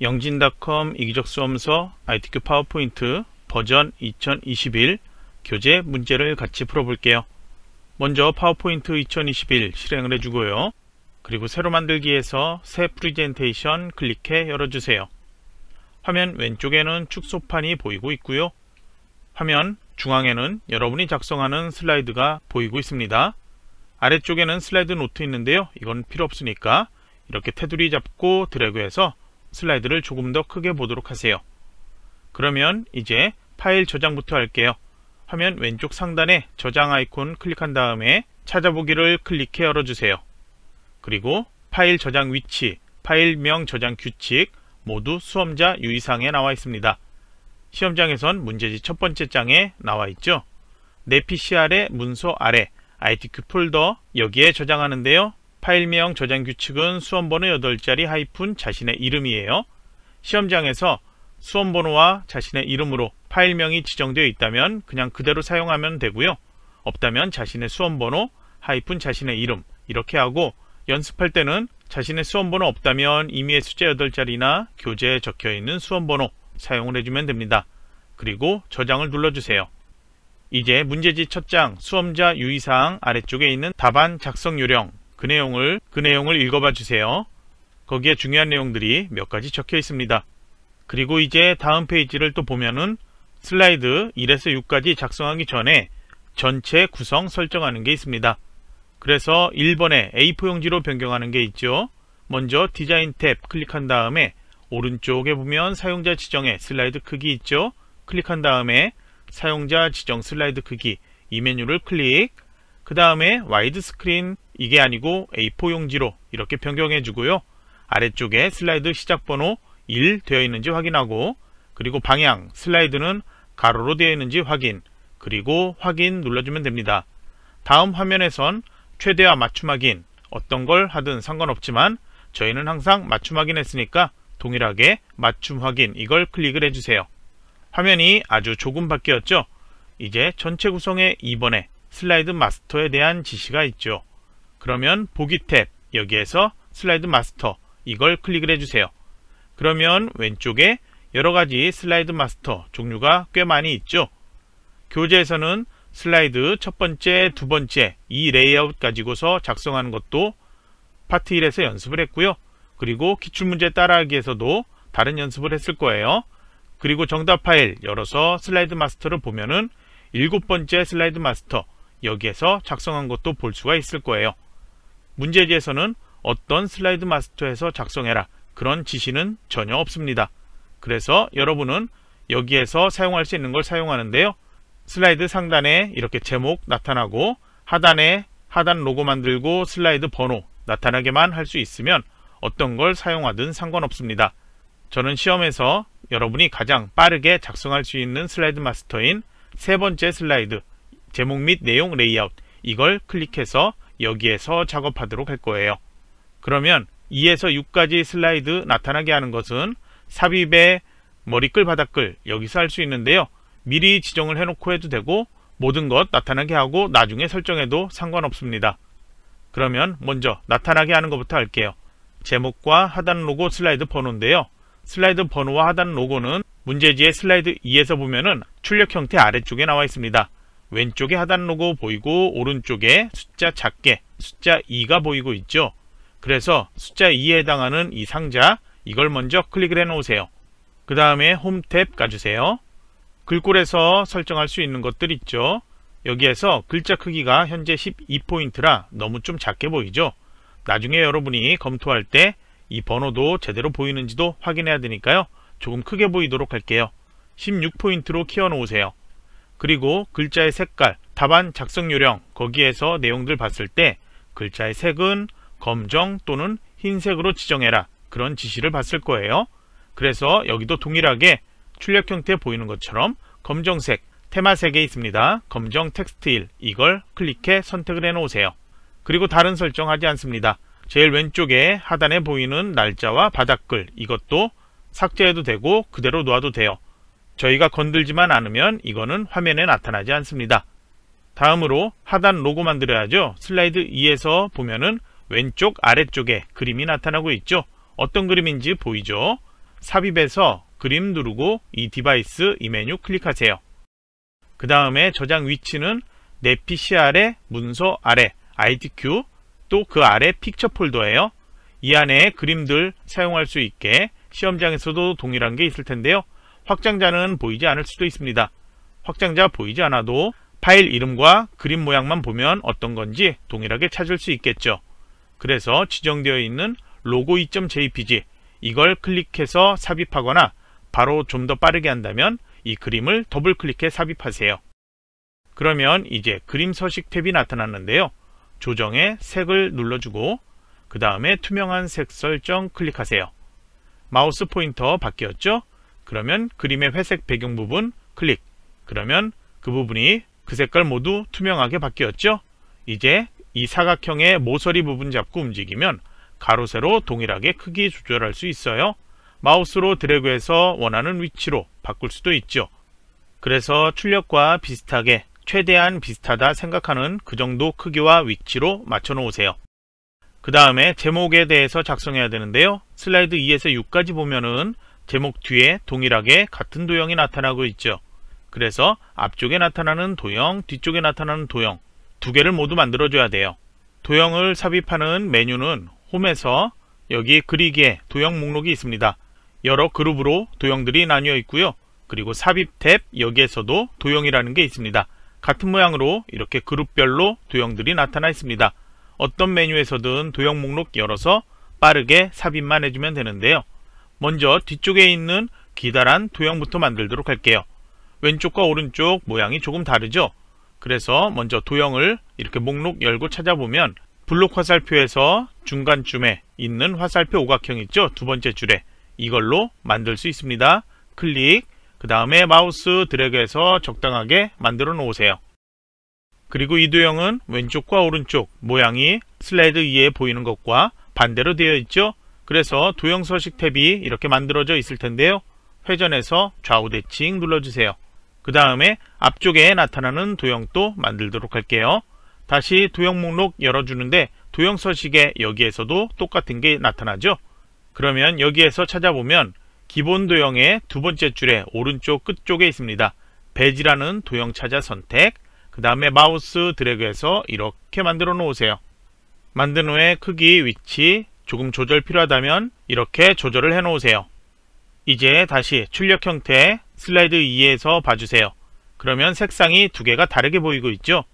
영진닷컴 이기적 수험서 ITQ 파워포인트 버전 2021 교재 문제를 같이 풀어볼게요. 먼저 파워포인트 2021 실행을 해주고요. 그리고 새로 만들기에서 새 프리젠테이션 클릭해 열어주세요. 화면 왼쪽에는 축소판이 보이고 있고요. 화면 중앙에는 여러분이 작성하는 슬라이드가 보이고 있습니다. 아래쪽에는 슬라이드 노트 있는데요. 이건 필요 없으니까 이렇게 테두리 잡고 드래그해서 슬라이드를 조금 더 크게 보도록 하세요. 그러면 이제 파일 저장부터 할게요. 화면 왼쪽 상단에 저장 아이콘 클릭한 다음에 찾아보기를 클릭해 열어주세요. 그리고 파일 저장 위치, 파일명 저장 규칙 모두 수험자 유의사항에 나와 있습니다. 시험장에선 문제지 첫 번째 장에 나와 있죠. 내 PCR의 문서 아래 ITQ 폴더 여기에 저장하는데요. 파일명 저장 규칙은 수험번호 8자리 하이픈 자신의 이름이에요. 시험장에서 수험번호와 자신의 이름으로 파일명이 지정되어 있다면 그냥 그대로 사용하면 되고요. 없다면 자신의 수험번호, 하이픈 자신의 이름 이렇게 하고 연습할 때는 자신의 수험번호 없다면 임의의 숫자 8자리나 교재에 적혀있는 수험번호 사용을 해주면 됩니다. 그리고 저장을 눌러주세요. 이제 문제지 첫 장 수험자 유의사항 아래쪽에 있는 답안 작성 요령 그 내용을 그 내용을 읽어봐 주세요. 거기에 중요한 내용들이 몇 가지 적혀 있습니다. 그리고 이제 다음 페이지를 또 보면은 슬라이드 1에서 6까지 작성하기 전에 전체 구성 설정하는 게 있습니다. 그래서 1번에 A4용지로 변경하는 게 있죠. 먼저 디자인 탭 클릭한 다음에 오른쪽에 보면 사용자 지정에 슬라이드 크기 있죠. 클릭한 다음에 사용자 지정 슬라이드 크기 이 메뉴를 클릭 그 다음에 와이드 스크린 이게 아니고 A4 용지로 이렇게 변경해 주고요. 아래쪽에 슬라이드 시작 번호 1 되어 있는지 확인하고 그리고 방향 슬라이드는 가로로 되어 있는지 확인 그리고 확인 눌러주면 됩니다. 다음 화면에선 최대화 맞춤 확인 어떤 걸 하든 상관없지만 저희는 항상 맞춤 확인했으니까 동일하게 맞춤 확인 이걸 클릭을 해주세요. 화면이 아주 조금 바뀌었죠? 이제 전체 구성의 2번에 슬라이드 마스터에 대한 지시가 있죠. 그러면 보기 탭 여기에서 슬라이드 마스터 이걸 클릭을 해주세요. 그러면 왼쪽에 여러가지 슬라이드 마스터 종류가 꽤 많이 있죠. 교재에서는 슬라이드 첫번째, 두번째 이 레이아웃 가지고서 작성하는 것도 파트 1에서 연습을 했고요. 그리고 기출문제 따라하기에서도 다른 연습을 했을 거예요. 그리고 정답 파일 열어서 슬라이드 마스터를 보면은 일곱 번째 슬라이드 마스터 여기에서 작성한 것도 볼 수가 있을 거예요. 문제에 지서는 어떤 슬라이드 마스터에서 작성해라 그런 지시는 전혀 없습니다. 그래서 여러분은 여기에서 사용할 수 있는 걸 사용하는데요. 슬라이드 상단에 이렇게 제목 나타나고 하단에 하단 로고 만들고 슬라이드 번호 나타나게만 할 수 있으면 어떤 걸 사용하든 상관없습니다. 저는 시험에서 여러분이 가장 빠르게 작성할 수 있는 슬라이드 마스터인 세 번째 슬라이드 제목 및 내용 레이아웃 이걸 클릭해서 여기에서 작업하도록 할 거예요. 그러면 2에서 6까지 슬라이드 나타나게 하는 것은 삽입의 머리끌 바닥끌 여기서 할 수 있는데요. 미리 지정을 해놓고 해도 되고 모든 것 나타나게 하고 나중에 설정해도 상관없습니다. 그러면 먼저 나타나게 하는 것부터 할게요. 제목과 하단 로고 슬라이드 번호인데요. 슬라이드 번호와 하단 로고는 문제지의 슬라이드 2에서 보면은 출력 형태 아래쪽에 나와 있습니다. 왼쪽에 하단 로고 보이고 오른쪽에 숫자 작게 숫자 2가 보이고 있죠. 그래서 숫자 2에 해당하는 이 상자 이걸 먼저 클릭을 해 놓으세요. 그 다음에 홈 탭 가주세요. 글꼴에서 설정할 수 있는 것들 있죠. 여기에서 글자 크기가 현재 12포인트라 너무 좀 작게 보이죠. 나중에 여러분이 검토할 때 이 번호도 제대로 보이는지도 확인해야 되니까요. 조금 크게 보이도록 할게요. 16포인트로 키워 놓으세요. 그리고 글자의 색깔, 답안 작성 요령 거기에서 내용들 봤을 때 글자의 색은 검정 또는 흰색으로 지정해라 그런 지시를 봤을 거예요. 그래서 여기도 동일하게 출력 형태 보이는 것처럼 검정색, 테마색에 있습니다. 검정 텍스트 1 이걸 클릭해 선택을 해놓으세요. 그리고 다른 설정하지 않습니다. 제일 왼쪽에 하단에 보이는 날짜와 바닥글 이것도 삭제해도 되고 그대로 놓아도 돼요. 저희가 건들지만 않으면 이거는 화면에 나타나지 않습니다. 다음으로 하단 로고 만들어야죠. 슬라이드 2에서 보면은 왼쪽 아래쪽에 그림이 나타나고 있죠. 어떤 그림인지 보이죠? 삽입에서 그림 누르고 이 디바이스 이 메뉴 클릭하세요. 그 다음에 저장 위치는 내 PC 아래, 문서 아래, IDQ, 또 그 아래 픽처 폴더예요. 이 안에 그림들 사용할 수 있게 시험장에서도 동일한 게 있을 텐데요. 확장자는 보이지 않을 수도 있습니다. 확장자 보이지 않아도 파일 이름과 그림 모양만 보면 어떤 건지 동일하게 찾을 수 있겠죠. 그래서 지정되어 있는 logo2.jpg 이걸 클릭해서 삽입하거나 바로 좀 더 빠르게 한다면 이 그림을 더블 클릭해 삽입하세요. 그러면 이제 그림 서식 탭이 나타났는데요. 조정에 색을 눌러주고 그 다음에 투명한 색 설정 클릭하세요. 마우스 포인터 바뀌었죠? 그러면 그림의 회색 배경 부분 클릭. 그러면 그 부분이 그 색깔 모두 투명하게 바뀌었죠? 이제 이 사각형의 모서리 부분 잡고 움직이면 가로 세로 동일하게 크기 조절할 수 있어요. 마우스로 드래그해서 원하는 위치로 바꿀 수도 있죠. 그래서 출력과 비슷하게 최대한 비슷하다 생각하는 그 정도 크기와 위치로 맞춰 놓으세요. 그 다음에 제목에 대해서 작성해야 되는데요. 슬라이드 2에서 6까지 보면은 제목 뒤에 동일하게 같은 도형이 나타나고 있죠. 그래서 앞쪽에 나타나는 도형, 뒤쪽에 나타나는 도형 두 개를 모두 만들어줘야 돼요. 도형을 삽입하는 메뉴는 홈에서 여기 그리기에 도형 목록이 있습니다. 여러 그룹으로 도형들이 나뉘어 있고요. 그리고 삽입 탭 여기에서도 도형이라는 게 있습니다. 같은 모양으로 이렇게 그룹별로 도형들이 나타나 있습니다. 어떤 메뉴에서든 도형 목록 열어서 빠르게 삽입만 해주면 되는데요. 먼저 뒤쪽에 있는 기다란 도형부터 만들도록 할게요. 왼쪽과 오른쪽 모양이 조금 다르죠? 그래서 먼저 도형을 이렇게 목록 열고 찾아보면 블록 화살표에서 중간쯤에 있는 화살표 오각형 있죠? 두 번째 줄에 이걸로 만들 수 있습니다. 클릭, 그 다음에 마우스 드래그해서 적당하게 만들어 놓으세요. 그리고 이 도형은 왼쪽과 오른쪽 모양이 슬라이드 위에 보이는 것과 반대로 되어 있죠? 그래서 도형 서식 탭이 이렇게 만들어져 있을 텐데요. 회전해서 좌우 대칭 눌러주세요. 그 다음에 앞쪽에 나타나는 도형도 만들도록 할게요. 다시 도형 목록 열어주는데 도형 서식에 여기에서도 똑같은 게 나타나죠. 그러면 여기에서 찾아보면 기본 도형의 두 번째 줄의 오른쪽 끝쪽에 있습니다. 배지라는 도형 찾아 선택, 그 다음에 마우스 드래그해서 이렇게 만들어 놓으세요. 만든 후에 크기, 위치, 조금 조절 필요하다면 이렇게 조절을 해 놓으세요. 이제 다시 출력 형태 슬라이드 2에서 봐주세요. 그러면 색상이 두 개가 다르게 보이고 있죠?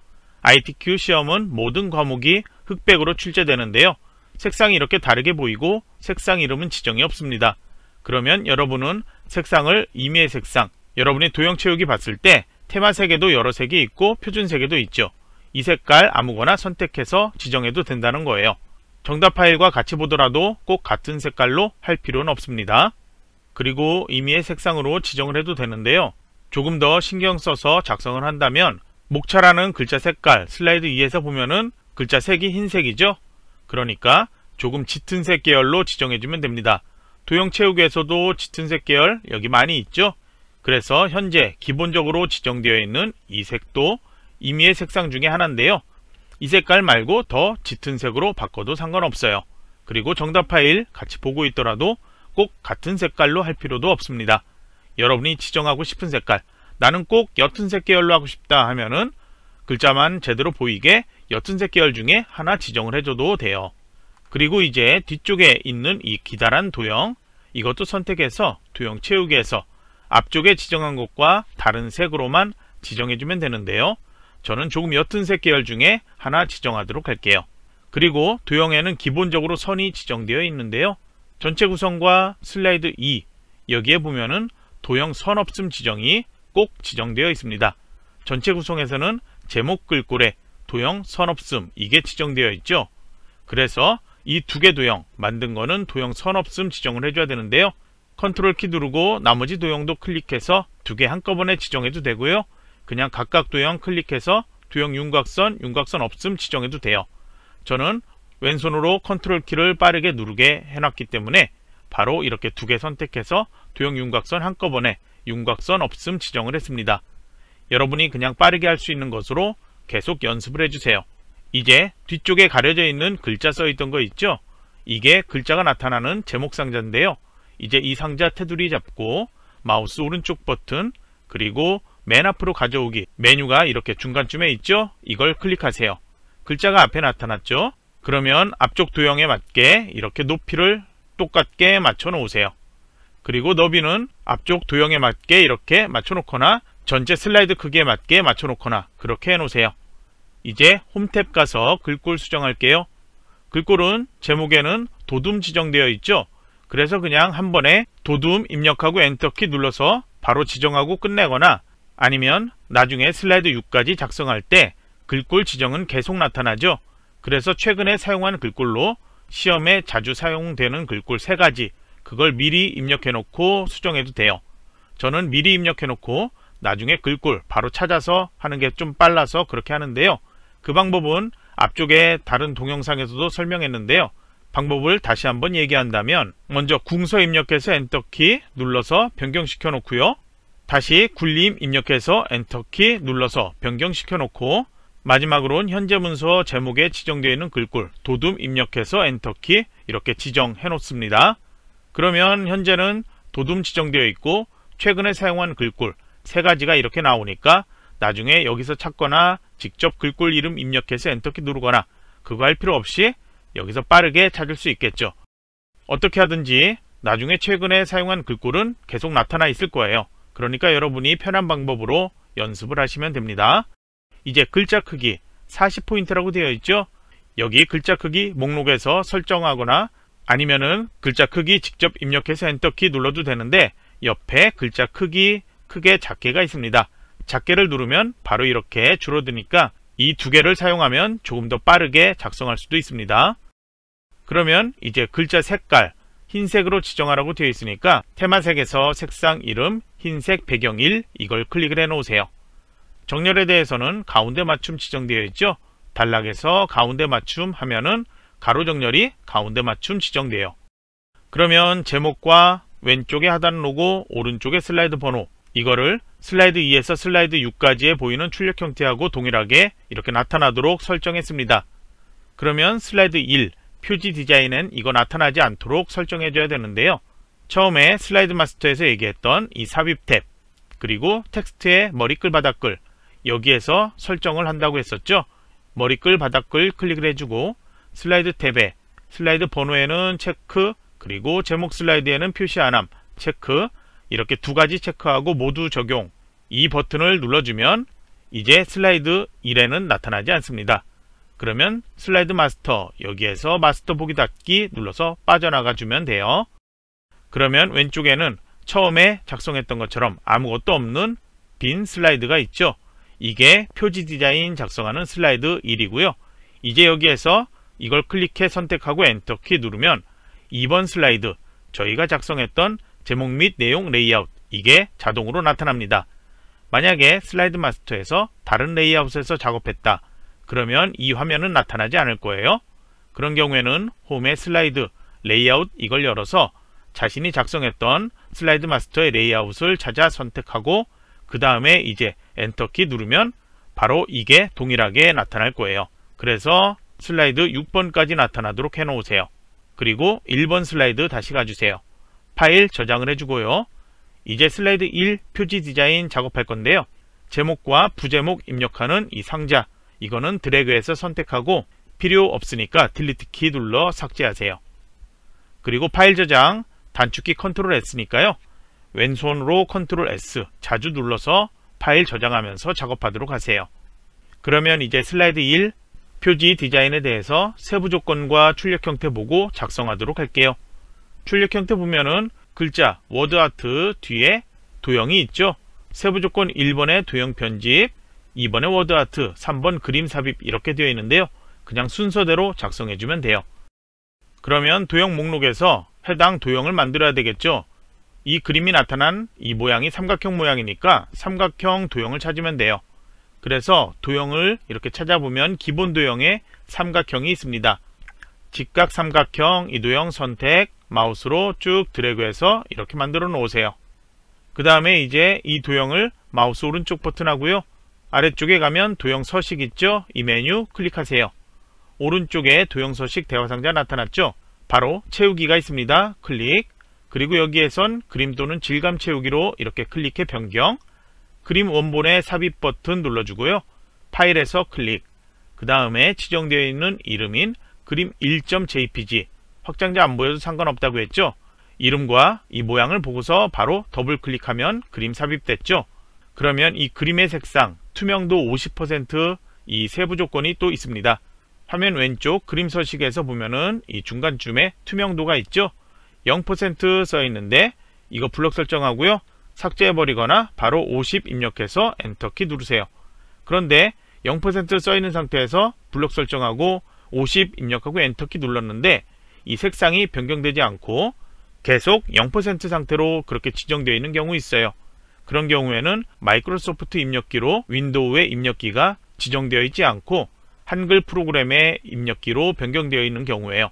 ITQ 시험은 모든 과목이 흑백으로 출제되는데요. 색상이 이렇게 다르게 보이고 색상 이름은 지정이 없습니다. 그러면 여러분은 색상을 임의의 색상, 여러분이 도형 채우기 봤을 때 테마 색에도 여러 색이 있고 표준 색에도 있죠. 이 색깔 아무거나 선택해서 지정해도 된다는 거예요. 정답 파일과 같이 보더라도 꼭 같은 색깔로 할 필요는 없습니다. 그리고 임의의 색상으로 지정을 해도 되는데요. 조금 더 신경 써서 작성을 한다면 목차라는 글자 색깔 슬라이드 2에서 보면은 글자 색이 흰색이죠. 그러니까 조금 짙은색 계열로 지정해주면 됩니다. 도형 채우기에서도 짙은색 계열 여기 많이 있죠. 그래서 현재 기본적으로 지정되어 있는 이 색도 임의의 색상 중에 하나인데요. 이 색깔 말고 더 짙은 색으로 바꿔도 상관없어요. 그리고 정답 파일 같이 보고 있더라도 꼭 같은 색깔로 할 필요도 없습니다. 여러분이 지정하고 싶은 색깔, 나는 꼭 옅은색 계열로 하고 싶다 하면은 글자만 제대로 보이게 옅은색 계열 중에 하나 지정을 해줘도 돼요. 그리고 이제 뒤쪽에 있는 이 기다란 도형, 이것도 선택해서 도형 채우기에서 앞쪽에 지정한 것과 다른 색으로만 지정해주면 되는데요. 저는 조금 옅은 색 계열 중에 하나 지정하도록 할게요. 그리고 도형에는 기본적으로 선이 지정되어 있는데요. 전체 구성과 슬라이드 2 e, 여기에 보면은 도형 선 없음 지정이 꼭 지정되어 있습니다. 전체 구성에서는 제목 글꼴에 도형 선 없음 이게 지정되어 있죠. 그래서 이 두 개 도형 만든 거는 도형 선 없음 지정을 해줘야 되는데요. 컨트롤 키 누르고 나머지 도형도 클릭해서 두 개 한꺼번에 지정해도 되고요. 그냥 각각 도형 클릭해서 도형 윤곽선, 윤곽선 없음 지정해도 돼요. 저는 왼손으로 컨트롤 키를 빠르게 누르게 해놨기 때문에 바로 이렇게 두 개 선택해서 도형 윤곽선 한꺼번에 윤곽선 없음 지정을 했습니다. 여러분이 그냥 빠르게 할 수 있는 것으로 계속 연습을 해주세요. 이제 뒤쪽에 가려져 있는 글자 써있던 거 있죠? 이게 글자가 나타나는 제목 상자인데요. 이제 이 상자 테두리 잡고 마우스 오른쪽 버튼 그리고 맨 앞으로 가져오기 메뉴가 이렇게 중간쯤에 있죠? 이걸 클릭하세요. 글자가 앞에 나타났죠? 그러면 앞쪽 도형에 맞게 이렇게 높이를 똑같게 맞춰 놓으세요. 그리고 너비는 앞쪽 도형에 맞게 이렇게 맞춰 놓거나 전체 슬라이드 크기에 맞게 맞춰 놓거나 그렇게 해 놓으세요. 이제 홈 탭 가서 글꼴 수정할게요. 글꼴은 제목에는 도둠 지정되어 있죠? 그래서 그냥 한 번에 도둠 입력하고 엔터키 눌러서 바로 지정하고 끝내거나 아니면 나중에 슬라이드 6까지 작성할 때 글꼴 지정은 계속 나타나죠. 그래서 최근에 사용한 글꼴로 시험에 자주 사용되는 글꼴 3가지 그걸 미리 입력해놓고 수정해도 돼요. 저는 미리 입력해놓고 나중에 글꼴 바로 찾아서 하는 게 좀 빨라서 그렇게 하는데요. 그 방법은 앞쪽에 다른 동영상에서도 설명했는데요. 방법을 다시 한번 얘기한다면 먼저 궁서 입력해서 엔터키 눌러서 변경시켜 놓고요. 다시 굴림 입력해서 엔터키 눌러서 변경시켜 놓고 마지막으로는 현재 문서 제목에 지정되어 있는 글꼴 도둠 입력해서 엔터키 이렇게 지정해 놓습니다. 그러면 현재는 도둠 지정되어 있고 최근에 사용한 글꼴 세 가지가 이렇게 나오니까 나중에 여기서 찾거나 직접 글꼴 이름 입력해서 엔터키 누르거나 그거 할 필요 없이 여기서 빠르게 찾을 수 있겠죠. 어떻게 하든지 나중에 최근에 사용한 글꼴은 계속 나타나 있을 거예요. 그러니까 여러분이 편한 방법으로 연습을 하시면 됩니다. 이제 글자 크기 40포인트라고 되어 있죠? 여기 글자 크기 목록에서 설정하거나 아니면은 글자 크기 직접 입력해서 엔터키 눌러도 되는데 옆에 글자 크기, 크게, 작게가 있습니다. 작게를 누르면 바로 이렇게 줄어드니까 이 두 개를 사용하면 조금 더 빠르게 작성할 수도 있습니다. 그러면 이제 글자 색깔, 흰색으로 지정하라고 되어 있으니까 테마색에서 색상 이름, 흰색 배경 1 이걸 클릭을 해 놓으세요. 정렬에 대해서는 가운데 맞춤 지정되어 있죠. 단락에서 가운데 맞춤 하면은 가로 정렬이 가운데 맞춤 지정돼요. 그러면 제목과 왼쪽에 하단 로고, 오른쪽에 슬라이드 번호 이거를 슬라이드 2에서 슬라이드 6까지의 보이는 출력 형태하고 동일하게 이렇게 나타나도록 설정했습니다. 그러면 슬라이드 1 표지 디자인은 이거 나타나지 않도록 설정해줘야 되는데요. 처음에 슬라이드 마스터에서 얘기했던 이 삽입 탭 그리고 텍스트의 머리글 바닥글 여기에서 설정을 한다고 했었죠. 머리글 바닥글 클릭을 해주고 슬라이드 탭에 슬라이드 번호에는 체크 그리고 제목 슬라이드에는 표시 안함 체크 이렇게 두 가지 체크하고 모두 적용 이 버튼을 눌러주면 이제 슬라이드 1에는 나타나지 않습니다. 그러면 슬라이드 마스터 여기에서 마스터 보기 닫기 눌러서 빠져나가 주면 돼요. 그러면 왼쪽에는 처음에 작성했던 것처럼 아무것도 없는 빈 슬라이드가 있죠. 이게 표지 디자인 작성하는 슬라이드 1이고요. 이제 여기에서 이걸 클릭해 선택하고 엔터키 누르면 2번 슬라이드 저희가 작성했던 제목 및 내용 레이아웃 이게 자동으로 나타납니다. 만약에 슬라이드 마스터에서 다른 레이아웃에서 작업했다. 그러면 이 화면은 나타나지 않을 거예요. 그런 경우에는 홈의 슬라이드, 레이아웃 이걸 열어서 자신이 작성했던 슬라이드 마스터의 레이아웃을 찾아 선택하고 그 다음에 이제 엔터키 누르면 바로 이게 동일하게 나타날 거예요. 그래서 슬라이드 6번까지 나타나도록 해놓으세요. 그리고 1번 슬라이드 다시 가주세요. 파일 저장을 해주고요. 이제 슬라이드 1 표지 디자인 작업할 건데요. 제목과 부제목 입력하는 이 상자 이거는 드래그해서 선택하고 필요 없으니까 딜리트 키 눌러 삭제하세요. 그리고 파일 저장 단축키 컨트롤 S니까요. 왼손으로 컨트롤 S 자주 눌러서 파일 저장하면서 작업하도록 하세요. 그러면 이제 슬라이드 1 표지 디자인에 대해서 세부 조건과 출력 형태 보고 작성하도록 할게요. 출력 형태 보면은 글자 워드아트 뒤에 도형이 있죠. 세부 조건 1번에 도형 편집, 2번에 워드아트, 3번 그림 삽입 이렇게 되어 있는데요. 그냥 순서대로 작성해주면 돼요. 그러면 도형 목록에서 해당 도형을 만들어야 되겠죠. 이 그림이 나타난 이 모양이 삼각형 모양이니까 삼각형 도형을 찾으면 돼요. 그래서 도형을 이렇게 찾아보면 기본 도형에 삼각형이 있습니다. 직각 삼각형 이 도형 선택 마우스로 쭉 드래그해서 이렇게 만들어 놓으세요. 그 다음에 이제 이 도형을 마우스 오른쪽 버튼하고요. 아래쪽에 가면 도형 서식 있죠? 이 메뉴 클릭하세요. 오른쪽에 도형 서식 대화 상자 나타났죠? 바로 채우기가 있습니다. 클릭 그리고 여기에선 그림 또는 질감 채우기로 이렇게 클릭해 변경 그림 원본에 삽입 버튼 눌러주고요. 파일에서 클릭 그 다음에 지정되어 있는 이름인 그림 1.jpg 확장자 안 보여도 상관없다고 했죠. 이름과 이 모양을 보고서 바로 더블 클릭하면 그림 삽입됐죠. 그러면 이 그림의 색상, 투명도 50%이 세부 조건이 또 있습니다. 화면 왼쪽 그림 서식에서 보면은 이 중간쯤에 투명도가 있죠. 0%써 있는데 이거 블럭 설정하고요. 삭제해버리거나 바로 50 입력해서 엔터키 누르세요. 그런데 0%써 있는 상태에서 블럭 설정하고 50 입력하고 엔터키 눌렀는데 이 색상이 변경되지 않고 계속 0% 상태로 그렇게 지정되어 있는 경우 있어요. 그런 경우에는 마이크로소프트 입력기로 윈도우의 입력기가 지정되어 있지 않고 한글 프로그램의 입력기로 변경되어 있는 경우에요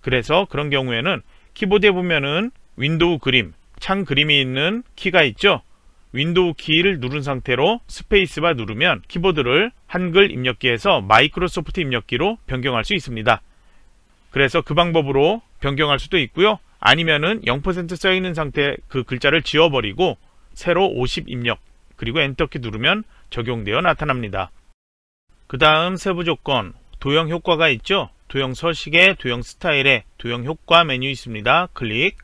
그래서 그런 경우에는 키보드에 보면은 윈도우 그림, 창 그림이 있는 키가 있죠. 윈도우 키를 누른 상태로 스페이스바 누르면 키보드를 한글 입력기에서 마이크로소프트 입력기로 변경할 수 있습니다. 그래서 그 방법으로 변경할 수도 있고요. 아니면은 0% 써있는 상태 그 글자를 지워버리고 새로 50 입력 그리고 엔터키 누르면 적용되어 나타납니다. 그 다음 세부 조건 도형 효과가 있죠 도형 서식에 도형 스타일에 도형 효과 메뉴 있습니다 클릭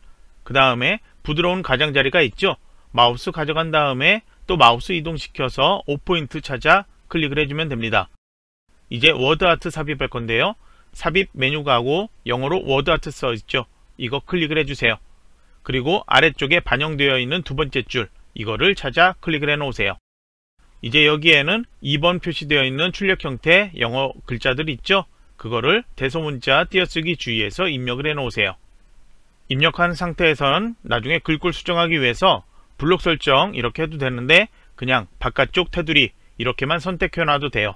그 다음에 부드러운 가장자리가 있죠 마우스 가져간 다음에 또 마우스 이동시켜서 5포인트 찾아 클릭을 해주면 됩니다 이제 워드아트 삽입할 건데요 삽입 메뉴 가고 영어로 워드아트 써 있죠 이거 클릭을 해주세요 그리고 아래쪽에 반영되어 있는 두 번째 줄 이거를 찾아 클릭을 해 놓으세요 이제 여기에는 2번 표시되어 있는 출력 형태 영어 글자들 있죠? 그거를 대소문자 띄어쓰기 주의해서 입력을 해 놓으세요. 입력한 상태에서는 나중에 글꼴 수정하기 위해서 블록 설정 이렇게 해도 되는데 그냥 바깥쪽 테두리 이렇게만 선택해 놔도 돼요.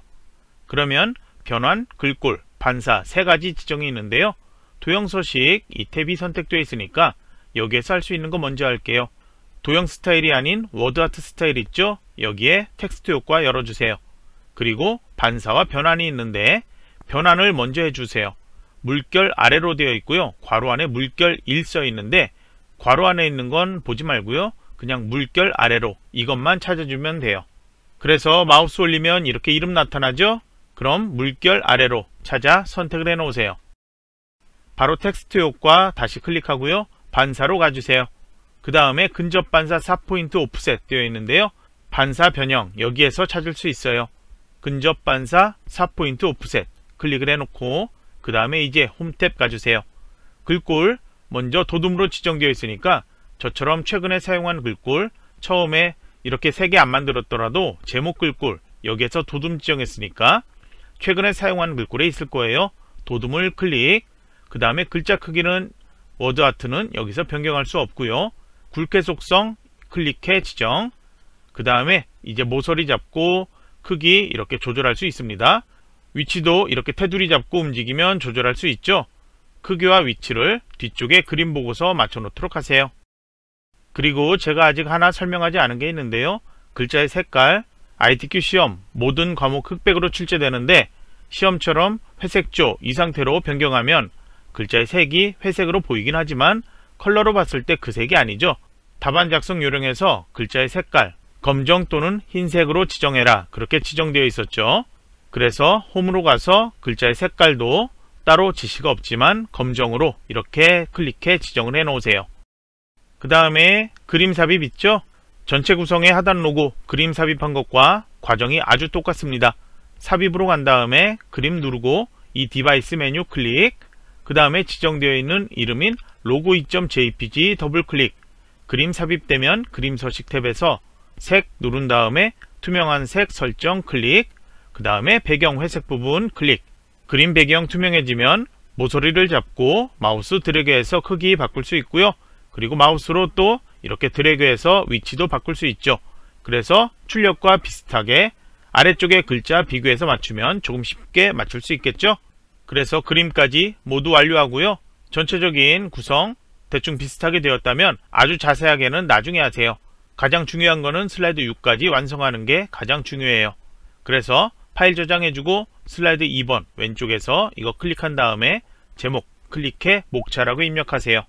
그러면 변환, 글꼴, 반사 세 가지 지정이 있는데요. 도형 서식 이 탭이 선택되어 있으니까 여기에서 할 수 있는 거 먼저 할게요. 도형 스타일이 아닌 워드아트 스타일 있죠? 여기에 텍스트 효과 열어주세요. 그리고 반사와 변환이 있는데 변환을 먼저 해주세요. 물결 아래로 되어 있고요. 괄호 안에 물결 1 써 있는데 괄호 안에 있는 건 보지 말고요. 그냥 물결 아래로 이것만 찾아주면 돼요. 그래서 마우스 올리면 이렇게 이름 나타나죠? 그럼 물결 아래로 찾아 선택을 해놓으세요. 바로 텍스트 효과 다시 클릭하고요. 반사로 가주세요. 그 다음에 근접 반사 4포인트 오프셋 되어 있는데요. 반사 변형 여기에서 찾을 수 있어요. 근접 반사 4포인트 오프셋 클릭을 해놓고 그 다음에 이제 홈 탭 가주세요. 글꼴 먼저 도둠으로 지정되어 있으니까 저처럼 최근에 사용한 글꼴 처음에 이렇게 3개 안 만들었더라도 제목 글꼴 여기에서 도둠 지정했으니까 최근에 사용한 글꼴에 있을 거예요. 도둠을 클릭 그 다음에 글자 크기는 워드아트는 여기서 변경할 수 없고요. 굵게 속성 클릭해 지정 그 다음에 이제 모서리 잡고 크기 이렇게 조절할 수 있습니다. 위치도 이렇게 테두리 잡고 움직이면 조절할 수 있죠. 크기와 위치를 뒤쪽에 그림 보고서 맞춰 놓도록 하세요. 그리고 제가 아직 하나 설명하지 않은 게 있는데요. 글자의 색깔, ITQ 시험 모든 과목 흑백으로 출제되는데 시험처럼 회색조 이 상태로 변경하면 글자의 색이 회색으로 보이긴 하지만 컬러로 봤을 때 그 색이 아니죠. 답안 작성 요령에서 글자의 색깔, 검정 또는 흰색으로 지정해라 그렇게 지정되어 있었죠. 그래서 홈으로 가서 글자의 색깔도 따로 지시가 없지만 검정으로 이렇게 클릭해 지정을 해 놓으세요. 그 다음에 그림 삽입 있죠? 전체 구성의 하단 로고 그림 삽입한 것과 과정이 아주 똑같습니다. 삽입으로 간 다음에 그림 누르고 이 디바이스 메뉴 클릭 그 다음에 지정되어 있는 이름인 로고2.jpg 더블클릭 그림 삽입되면 그림 서식 탭에서 색 누른 다음에 투명한 색 설정 클릭 그 다음에 배경 회색 부분 클릭 그림 배경 투명해지면 모서리를 잡고 마우스 드래그해서 크기 바꿀 수 있고요 그리고 마우스로 또 이렇게 드래그해서 위치도 바꿀 수 있죠 그래서 출력과 비슷하게 아래쪽에 글자 비교해서 맞추면 조금 쉽게 맞출 수 있겠죠 그래서 그림까지 모두 완료하고요 전체적인 구성 대충 비슷하게 되었다면 아주 자세하게는 나중에 하세요. 가장 중요한 거는 슬라이드 6까지 완성하는 게 가장 중요해요. 그래서 파일 저장해주고 슬라이드 2번 왼쪽에서 이거 클릭한 다음에 제목 클릭해 목차라고 입력하세요.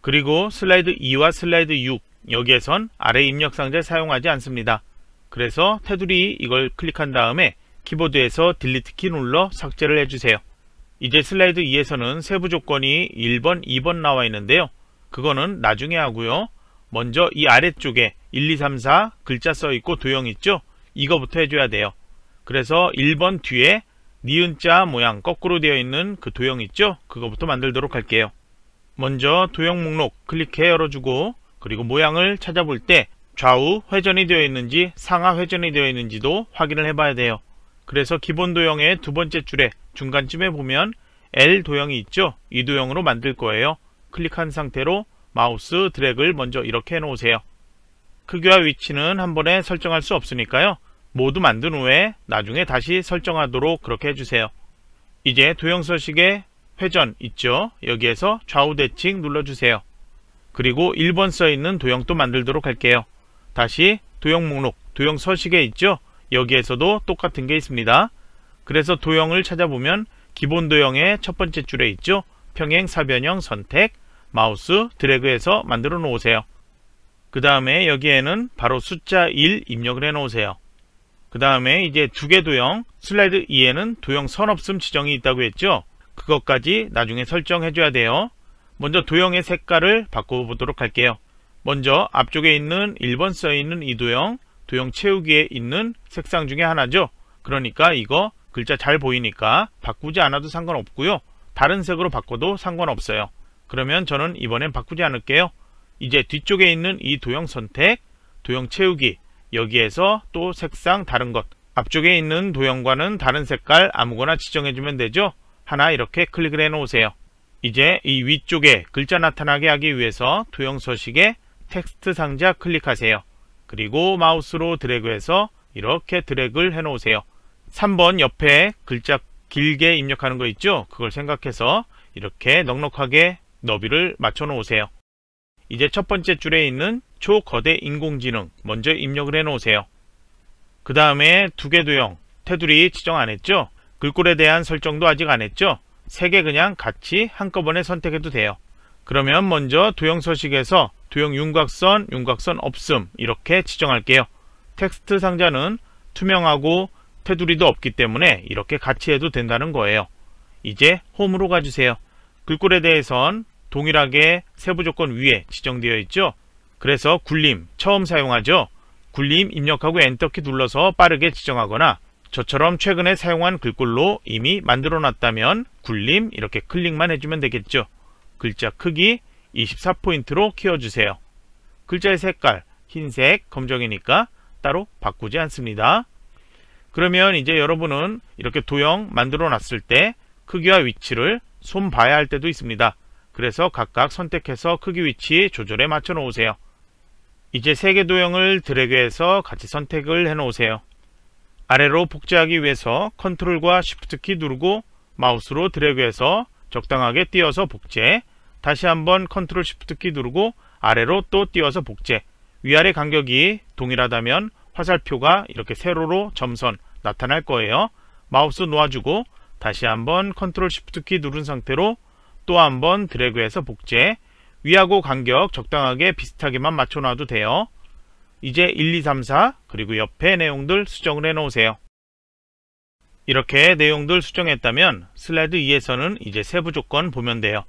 그리고 슬라이드 2와 슬라이드 6 여기에선 아래 입력 상자 사용하지 않습니다. 그래서 테두리 이걸 클릭한 다음에 키보드에서 딜리트 키 눌러 삭제를 해주세요. 이제 슬라이드 2에서는 세부 조건이 1번, 2번 나와 있는데요. 그거는 나중에 하고요. 먼저 이 아래쪽에 1, 2, 3, 4 글자 써있고 도형 있죠? 이거부터 해줘야 돼요. 그래서 1번 뒤에 니은자 모양 거꾸로 되어 있는 그 도형 있죠? 그거부터 만들도록 할게요. 먼저 도형 목록 클릭해 열어주고 그리고 모양을 찾아볼 때 좌우 회전이 되어 있는지 상하 회전이 되어 있는지도 확인을 해봐야 돼요. 그래서 기본 도형의 두 번째 줄에 중간쯤에 보면 L 도형이 있죠? 이 도형으로 만들 거예요. 클릭한 상태로 마우스 드래그를 먼저 이렇게 해놓으세요. 크기와 위치는 한 번에 설정할 수 없으니까요. 모두 만든 후에 나중에 다시 설정하도록 그렇게 해주세요. 이제 도형 서식의 회전 있죠? 여기에서 좌우 대칭 눌러주세요. 그리고 1번 써있는 도형 도 만들도록 할게요. 다시 도형 목록, 도형 서식에 있죠? 여기에서도 똑같은 게 있습니다. 그래서 도형을 찾아보면 기본 도형의 첫 번째 줄에 있죠. 평행 사변형 선택, 마우스 드래그해서 만들어 놓으세요. 그 다음에 여기에는 바로 숫자 1 입력을 해 놓으세요. 그 다음에 이제 두 개 도형, 슬라이드 2에는 도형 선없음 지정이 있다고 했죠. 그것까지 나중에 설정해 줘야 돼요. 먼저 도형의 색깔을 바꿔보도록 할게요. 먼저 앞쪽에 있는 1번 써있는 이 도형, 도형 채우기에 있는 색상 중에 하나죠. 그러니까 이거 글자 잘 보이니까 바꾸지 않아도 상관없고요. 다른 색으로 바꿔도 상관없어요. 그러면 저는 이번엔 바꾸지 않을게요. 이제 뒤쪽에 있는 이 도형 선택, 도형 채우기, 여기에서 또 색상 다른 것, 앞쪽에 있는 도형과는 다른 색깔 아무거나 지정해주면 되죠. 하나 이렇게 클릭을 해놓으세요. 이제 이 위쪽에 글자 나타나게 하기 위해서 도형 서식에 텍스트 상자 클릭하세요. 그리고 마우스로 드래그해서 이렇게 드래그를 해 놓으세요 3번 옆에 글자 길게 입력하는 거 있죠 그걸 생각해서 이렇게 넉넉하게 너비를 맞춰 놓으세요 이제 첫 번째 줄에 있는 초거대 인공지능 먼저 입력을 해 놓으세요 그 다음에 두 개 도형 테두리 지정 안 했죠 글꼴에 대한 설정도 아직 안 했죠 세 개 그냥 같이 한꺼번에 선택해도 돼요 그러면 먼저 도형 서식에서 도형 윤곽선, 윤곽선 없음 이렇게 지정할게요. 텍스트 상자는 투명하고 테두리도 없기 때문에 이렇게 같이 해도 된다는 거예요. 이제 홈으로 가주세요. 글꼴에 대해선 동일하게 세부 조건 위에 지정되어 있죠. 그래서 굴림 처음 사용하죠. 굴림 입력하고 엔터키 눌러서 빠르게 지정하거나 저처럼 최근에 사용한 글꼴로 이미 만들어 놨다면 굴림 이렇게 클릭만 해주면 되겠죠. 글자 크기, 24포인트로 키워주세요. 글자의 색깔 흰색, 검정이니까 따로 바꾸지 않습니다. 그러면 이제 여러분은 이렇게 도형 만들어 놨을 때 크기와 위치를 손 봐야 할 때도 있습니다. 그래서 각각 선택해서 크기 위치 조절에 맞춰 놓으세요. 이제 세 개 도형을 드래그해서 같이 선택을 해 놓으세요. 아래로 복제하기 위해서 컨트롤과 쉬프트키 누르고 마우스로 드래그해서 적당하게 띄어서 복제 다시 한번 컨트롤 쉬프트 키 누르고 아래로 또 띄워서 복제 위아래 간격이 동일하다면 화살표가 이렇게 세로로 점선 나타날 거예요 마우스 놓아주고 다시 한번 컨트롤 쉬프트 키 누른 상태로 또 한번 드래그해서 복제 위하고 간격 적당하게 비슷하게만 맞춰놔도 돼요 이제 1, 2, 3, 4 그리고 옆에 내용들 수정을 해놓으세요 이렇게 내용들 수정했다면 슬라이드 2에서는 이제 세부 조건 보면 돼요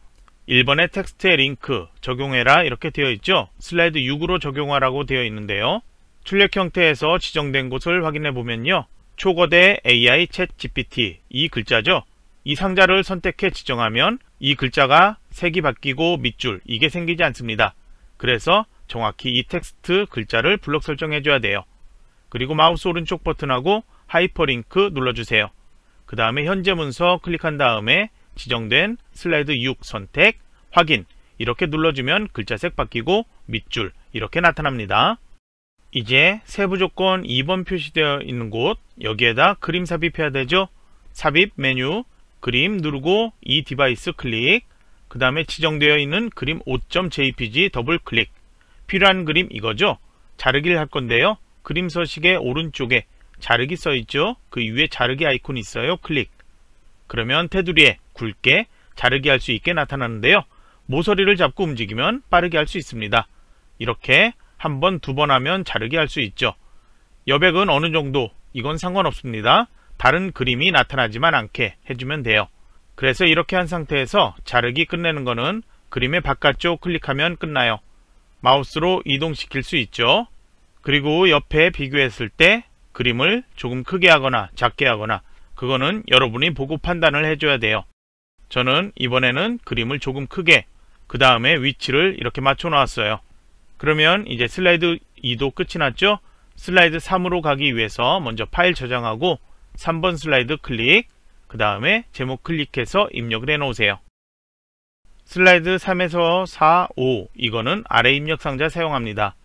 1번에 텍스트의 링크 적용해라 이렇게 되어 있죠. 슬라이드 6으로 적용하라고 되어 있는데요. 출력 형태에서 지정된 곳을 확인해 보면요. 초거대 AI 챗 GPT 이 글자죠. 이 상자를 선택해 지정하면 이 글자가 색이 바뀌고 밑줄 이게 생기지 않습니다. 그래서 정확히 이 텍스트 글자를 블록 설정해줘야 돼요. 그리고 마우스 오른쪽 버튼하고 하이퍼링크 눌러주세요. 그 다음에 현재 문서 클릭한 다음에 지정된 슬라이드 6 선택, 확인 이렇게 눌러주면 글자색 바뀌고 밑줄 이렇게 나타납니다. 이제 세부 조건 2번 표시되어 있는 곳 여기에다 그림 삽입해야 되죠. 삽입 메뉴 그림 누르고 이 디바이스 클릭 그 다음에 지정되어 있는 그림 5.jpg 더블 클릭 필요한 그림 이거죠. 자르기를 할 건데요. 그림 서식의 오른쪽에 자르기 써 있죠. 그 위에 자르기 아이콘 있어요. 클릭 그러면 테두리에 굵게 자르게 할수 있게 나타나는데요. 모서리를 잡고 움직이면 빠르게 할 수 있습니다. 이렇게 한 번, 두 번 하면 자르게 할수 있죠. 여백은 어느 정도 이건 상관없습니다. 다른 그림이 나타나지만 않게 해주면 돼요. 그래서 이렇게 한 상태에서 자르기 끝내는 거는 그림의 바깥쪽 클릭하면 끝나요. 마우스로 이동시킬 수 있죠. 그리고 옆에 비교했을 때 그림을 조금 크게 하거나 작게 하거나 그거는 여러분이 보고 판단을 해줘야 돼요. 저는 이번에는 그림을 조금 크게 그 다음에 위치를 이렇게 맞춰 놓았어요 그러면 이제 슬라이드 2도 끝이 났죠? 슬라이드 3으로 가기 위해서 먼저 파일 저장하고 3번 슬라이드 클릭 그 다음에 제목 클릭해서 입력을 해 놓으세요. 슬라이드 3에서 4, 5 이거는 아래 입력 상자 사용합니다.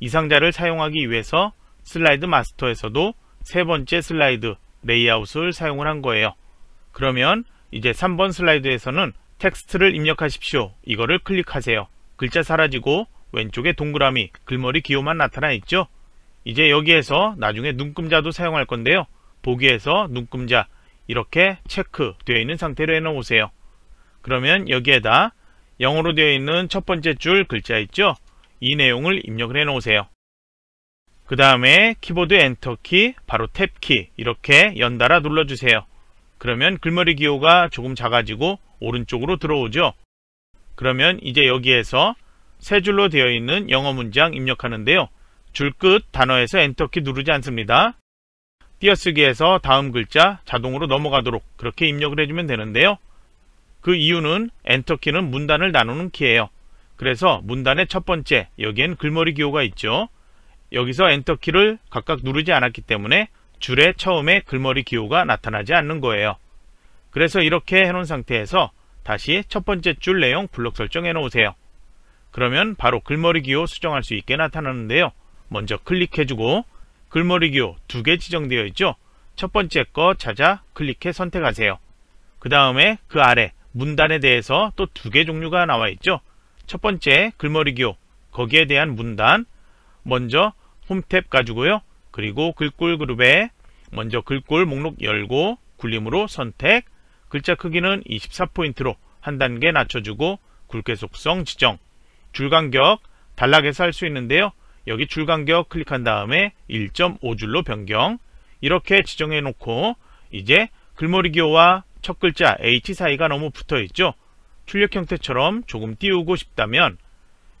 이 상자를 사용하기 위해서 슬라이드 마스터에서도 세 번째 슬라이드 레이아웃을 사용을 한 거예요. 그러면 이제 3번 슬라이드에서는 텍스트를 입력하십시오. 이거를 클릭하세요. 글자 사라지고 왼쪽에 동그라미, 글머리 기호만 나타나 있죠? 이제 여기에서 나중에 눈금자도 사용할 건데요. 보기에서 눈금자 이렇게 체크되어 있는 상태로 해놓으세요. 그러면 여기에다 영어로 되어 있는 첫 번째 줄 글자 있죠? 이 내용을 입력을 해놓으세요. 그 다음에 키보드 엔터키, 바로 탭키 이렇게 연달아 눌러주세요. 그러면 글머리 기호가 조금 작아지고 오른쪽으로 들어오죠. 그러면 이제 여기에서 세 줄로 되어 있는 영어 문장 입력하는데요. 줄 끝 단어에서 엔터키 누르지 않습니다. 띄어쓰기에서 다음 글자 자동으로 넘어가도록 그렇게 입력을 해주면 되는데요. 그 이유는 엔터키는 문단을 나누는 키예요. 그래서 문단의 첫 번째 여기엔 글머리 기호가 있죠. 여기서 엔터키를 각각 누르지 않았기 때문에 줄의 처음에 글머리 기호가 나타나지 않는 거예요. 그래서 이렇게 해놓은 상태에서 다시 첫 번째 줄 내용 블록 설정해 놓으세요. 그러면 바로 글머리 기호 수정할 수 있게 나타나는데요. 먼저 클릭해주고 글머리 기호 두 개 지정되어 있죠? 첫 번째 거 찾아 클릭해 선택하세요. 그 다음에 그 아래 문단에 대해서 또 두 개 종류가 나와 있죠? 첫 번째 글머리 기호 거기에 대한 문단 먼저 홈탭 가지고요. 그리고 글꼴 그룹에 먼저 글꼴 목록 열고 굴림으로 선택, 글자 크기는 24포인트로 한 단계 낮춰주고 굵게 속성 지정, 줄 간격 단락에서 할 수 있는데요. 여기 줄 간격 클릭한 다음에 1.5줄로 변경 이렇게 지정해 놓고 이제 글머리기호와 첫 글자 H 사이가 너무 붙어 있죠. 출력 형태처럼 조금 띄우고 싶다면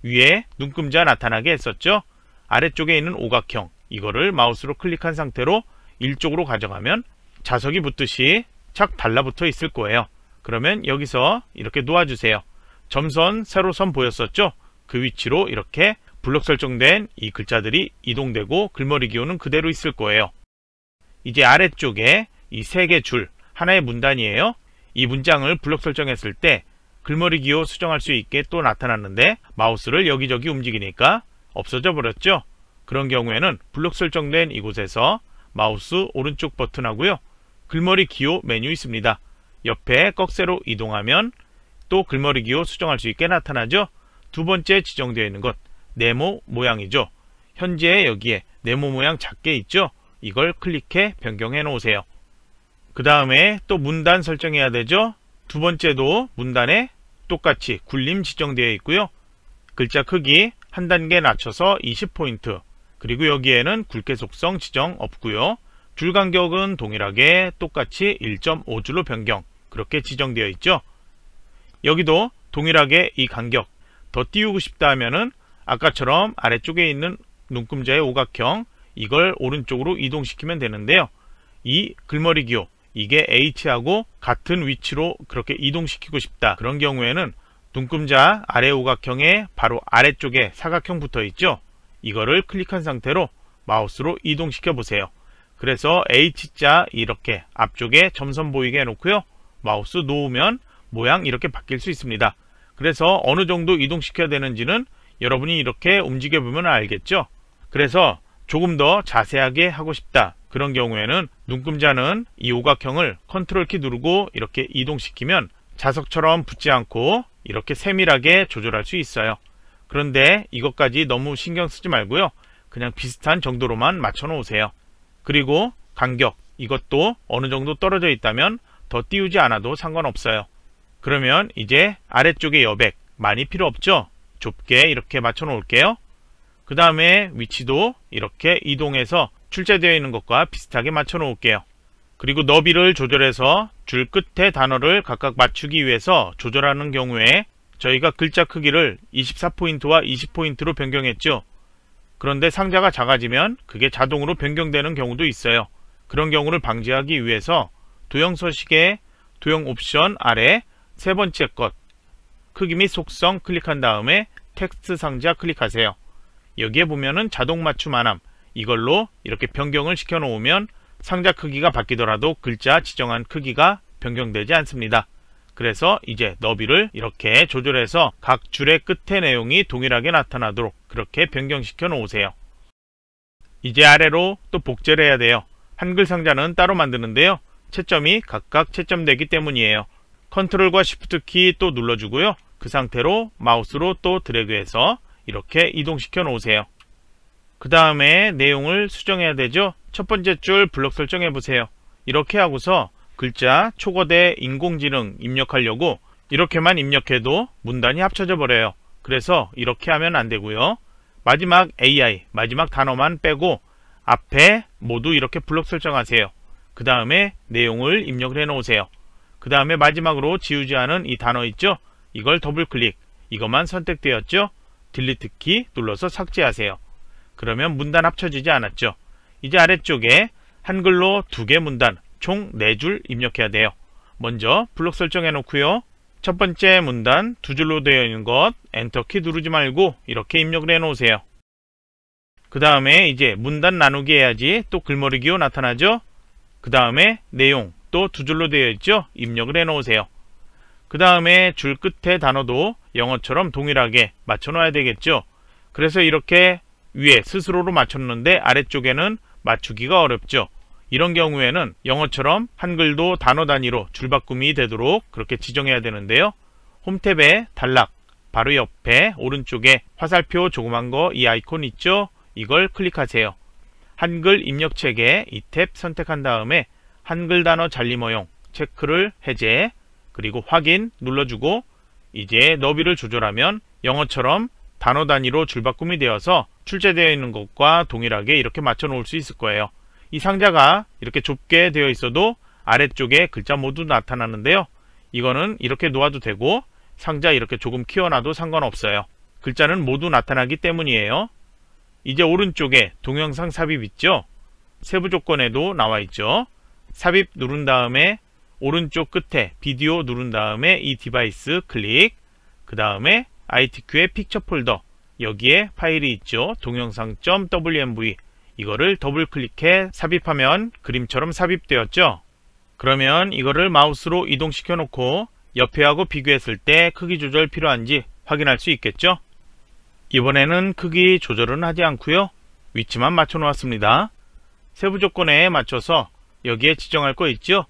위에 눈금자 나타나게 했었죠. 아래쪽에 있는 오각형 이거를 마우스로 클릭한 상태로 일쪽으로 가져가면 자석이 붙듯이 착 달라붙어 있을 거예요. 그러면 여기서 이렇게 놓아주세요. 점선, 세로선 보였었죠? 그 위치로 이렇게 블록 설정된 이 글자들이 이동되고 글머리기 호는 그대로 있을 거예요. 이제 아래쪽에 이 세 개 줄, 하나의 문단이에요. 이 문장을 블록 설정했을 때 글머리기 호 수정할 수 있게 또 나타났는데 마우스를 여기저기 움직이니까 없어져 버렸죠? 그런 경우에는 블록 설정된 이곳에서 마우스 오른쪽 버튼하고요. 글머리 기호 메뉴 있습니다. 옆에 꺽쇠로 이동하면 또 글머리 기호 수정할 수 있게 나타나죠. 두 번째 지정되어 있는 것, 네모 모양이죠. 현재 여기에 네모 모양 작게 있죠. 이걸 클릭해 변경해 놓으세요. 그 다음에 또 문단 설정해야 되죠. 두 번째도 문단에 똑같이 굴림 지정되어 있고요. 글자 크기, 한 단계 낮춰서 20포인트 그리고 여기에는 굵게 속성 지정 없고요. 줄 간격은 동일하게 똑같이 1.5줄로 변경 그렇게 지정되어 있죠. 여기도 동일하게 이 간격 더 띄우고 싶다 하면은 아까처럼 아래쪽에 있는 눈금자의 오각형 이걸 오른쪽으로 이동시키면 되는데요. 이 글머리 기호 이게 H하고 같은 위치로 그렇게 이동시키고 싶다. 그런 경우에는 눈금자 아래 오각형의 바로 아래쪽에 사각형 붙어 있죠? 이거를 클릭한 상태로 마우스로 이동시켜 보세요. 그래서 H자 이렇게 앞쪽에 점선 보이게 해놓고요. 마우스 놓으면 모양 이렇게 바뀔 수 있습니다. 그래서 어느 정도 이동시켜야 되는지는 여러분이 이렇게 움직여보면 알겠죠? 그래서 조금 더 자세하게 하고 싶다. 그런 경우에는 눈금자는 이 오각형을 컨트롤 키 누르고 이렇게 이동시키면 자석처럼 붙지 않고 이렇게 세밀하게 조절할 수 있어요. 그런데 이것까지 너무 신경 쓰지 말고요. 그냥 비슷한 정도로만 맞춰 놓으세요. 그리고 간격 이것도 어느 정도 떨어져 있다면 더 띄우지 않아도 상관없어요. 그러면 이제 아래쪽에 여백 많이 필요 없죠? 좁게 이렇게 맞춰 놓을게요. 그 다음에 위치도 이렇게 이동해서 출제되어 있는 것과 비슷하게 맞춰 놓을게요. 그리고 너비를 조절해서 줄 끝에 단어를 각각 맞추기 위해서 조절하는 경우에 저희가 글자 크기를 24포인트와 20포인트로 변경했죠. 그런데 상자가 작아지면 그게 자동으로 변경되는 경우도 있어요. 그런 경우를 방지하기 위해서 도형 서식의 도형 옵션 아래 세 번째 것 크기 및 속성 클릭한 다음에 텍스트 상자 클릭하세요. 여기에 보면은 자동 맞춤 안함 이걸로 이렇게 변경을 시켜 놓으면 상자 크기가 바뀌더라도 글자 지정한 크기가 변경되지 않습니다. 그래서 이제 너비를 이렇게 조절해서 각 줄의 끝의 내용이 동일하게 나타나도록 그렇게 변경시켜 놓으세요. 이제 아래로 또 복제를 해야 돼요. 한글 상자는 따로 만드는데요. 채점이 각각 채점되기 때문이에요. 컨트롤과 쉬프트 키 또 눌러주고요. 그 상태로 마우스로 또 드래그해서 이렇게 이동시켜 놓으세요. 그 다음에 내용을 수정해야 되죠. 첫 번째 줄 블록 설정해 보세요. 이렇게 하고서 글자, 초거대, 인공지능 입력하려고 이렇게만 입력해도 문단이 합쳐져 버려요. 그래서 이렇게 하면 안 되고요. 마지막 AI, 마지막 단어만 빼고 앞에 모두 이렇게 블록 설정하세요. 그 다음에 내용을 입력을 해 놓으세요. 그 다음에 마지막으로 지우지 않은 이 단어 있죠? 이걸 더블 클릭, 이것만 선택되었죠? 딜리트 키 눌러서 삭제하세요. 그러면 문단 합쳐지지 않았죠. 이제 아래쪽에 한글로 두 개 문단, 총 4줄 입력해야 돼요. 먼저 블록 설정해 놓고요. 첫 번째 문단 두 줄로 되어 있는 것 엔터키 누르지 말고 이렇게 입력을 해 놓으세요. 그 다음에 이제 문단 나누기 해야지 또 글머리기호 나타나죠. 그 다음에 내용 또 두 줄로 되어 있죠. 입력을 해 놓으세요. 그 다음에 줄 끝에 단어도 영어처럼 동일하게 맞춰 놔야 되겠죠. 그래서 이렇게 위에 스스로로 맞췄는데 아래쪽에는 맞추기가 어렵죠. 이런 경우에는 영어처럼 한글도 단어 단위로 줄바꿈이 되도록 그렇게 지정해야 되는데요. 홈탭에 단락, 바로 옆에 오른쪽에 화살표 조그만 거 이 아이콘 있죠? 이걸 클릭하세요. 한글 입력체계이 탭 선택한 다음에 한글 단어 잘림어용 체크를 해제, 그리고 확인 눌러주고 이제 너비를 조절하면 영어처럼 단어 단위로 줄바꿈이 되어서 출제되어 있는 것과 동일하게 이렇게 맞춰 놓을 수 있을 거예요. 이 상자가 이렇게 좁게 되어 있어도 아래쪽에 글자 모두 나타나는데요. 이거는 이렇게 놓아도 되고 상자 이렇게 조금 키워놔도 상관없어요. 글자는 모두 나타나기 때문이에요. 이제 오른쪽에 동영상 삽입 있죠? 세부 조건에도 나와 있죠? 삽입 누른 다음에 오른쪽 끝에 비디오 누른 다음에 이 디바이스 클릭 그 다음에 ITQ의 픽처 폴더 여기에 파일이 있죠. 동영상.wmv 이거를 더블 클릭해 삽입하면 그림처럼 삽입되었죠. 그러면 이거를 마우스로 이동시켜 놓고 옆에하고 비교했을 때 크기 조절 필요한지 확인할 수 있겠죠. 이번에는 크기 조절은 하지 않고요. 위치만 맞춰 놓았습니다. 세부 조건에 맞춰서 여기에 지정할 거 있죠.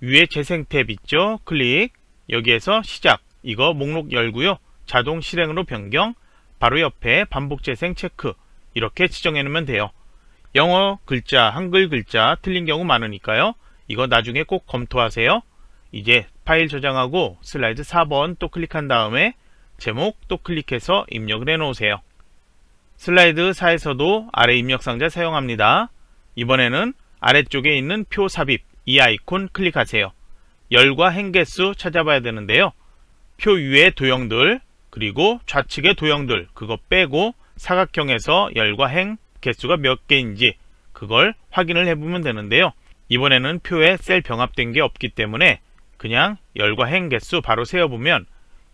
위에 재생 탭 있죠. 클릭 여기에서 시작 이거 목록 열고요. 자동 실행으로 변경 바로 옆에 반복 재생 체크 이렇게 지정해 놓으면 돼요. 영어 글자, 한글 글자 틀린 경우 많으니까요. 이거 나중에 꼭 검토하세요. 이제 파일 저장하고 슬라이드 4번 또 클릭한 다음에 제목 또 클릭해서 입력을 해 놓으세요. 슬라이드 4에서도 아래 입력 상자 사용합니다. 이번에는 아래쪽에 있는 표 삽입 이 아이콘 클릭하세요. 열과 행개수 찾아봐야 되는데요. 표 위에 도형들 그리고 좌측의 도형들 그거 빼고 사각형에서 열과 행 개수가 몇 개인지 그걸 확인을 해보면 되는데요. 이번에는 표에 셀 병합된 게 없기 때문에 그냥 열과 행 개수 바로 세어보면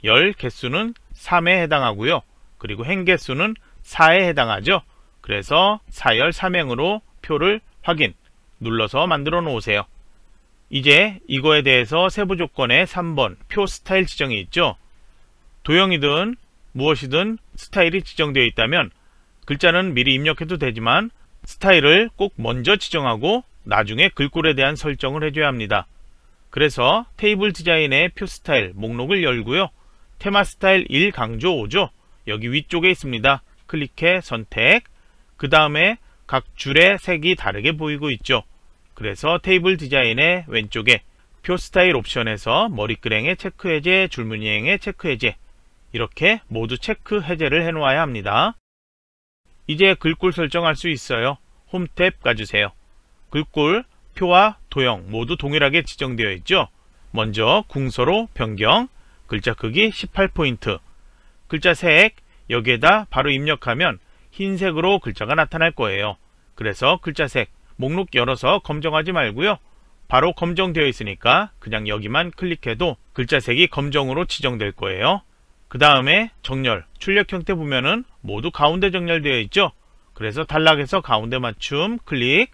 열 개수는 3에 해당하고요. 그리고 행 개수는 4에 해당하죠. 그래서 4열 3행으로 표를 확인 눌러서 만들어 놓으세요. 이제 이거에 대해서 세부 조건에 3번 표 스타일 지정이 있죠. 도형이든 무엇이든 스타일이 지정되어 있다면 글자는 미리 입력해도 되지만 스타일을 꼭 먼저 지정하고 나중에 글꼴에 대한 설정을 해줘야 합니다. 그래서 테이블 디자인의 표 스타일 목록을 열고요. 테마 스타일 1 강조 5죠. 여기 위쪽에 있습니다. 클릭해 선택 그 다음에 각 줄의 색이 다르게 보이고 있죠. 그래서 테이블 디자인의 왼쪽에 표 스타일 옵션에서 머리끄랭의 체크 해제, 줄무늬행의 체크 해제 이렇게 모두 체크 해제를 해 놓아야 합니다. 이제 글꼴 설정할 수 있어요. 홈탭 가주세요. 글꼴, 표와 도형 모두 동일하게 지정되어 있죠. 먼저 궁서로 변경, 글자 크기 18포인트, 글자 색 여기에다 바로 입력하면 흰색으로 글자가 나타날 거예요. 그래서 글자 색 목록 열어서 검정하지 말고요. 바로 검정되어 있으니까 그냥 여기만 클릭해도 글자 색이 검정으로 지정될 거예요. 그 다음에 정렬, 출력 형태 보면은 모두 가운데 정렬되어 있죠. 그래서 탈락해서 가운데 맞춤 클릭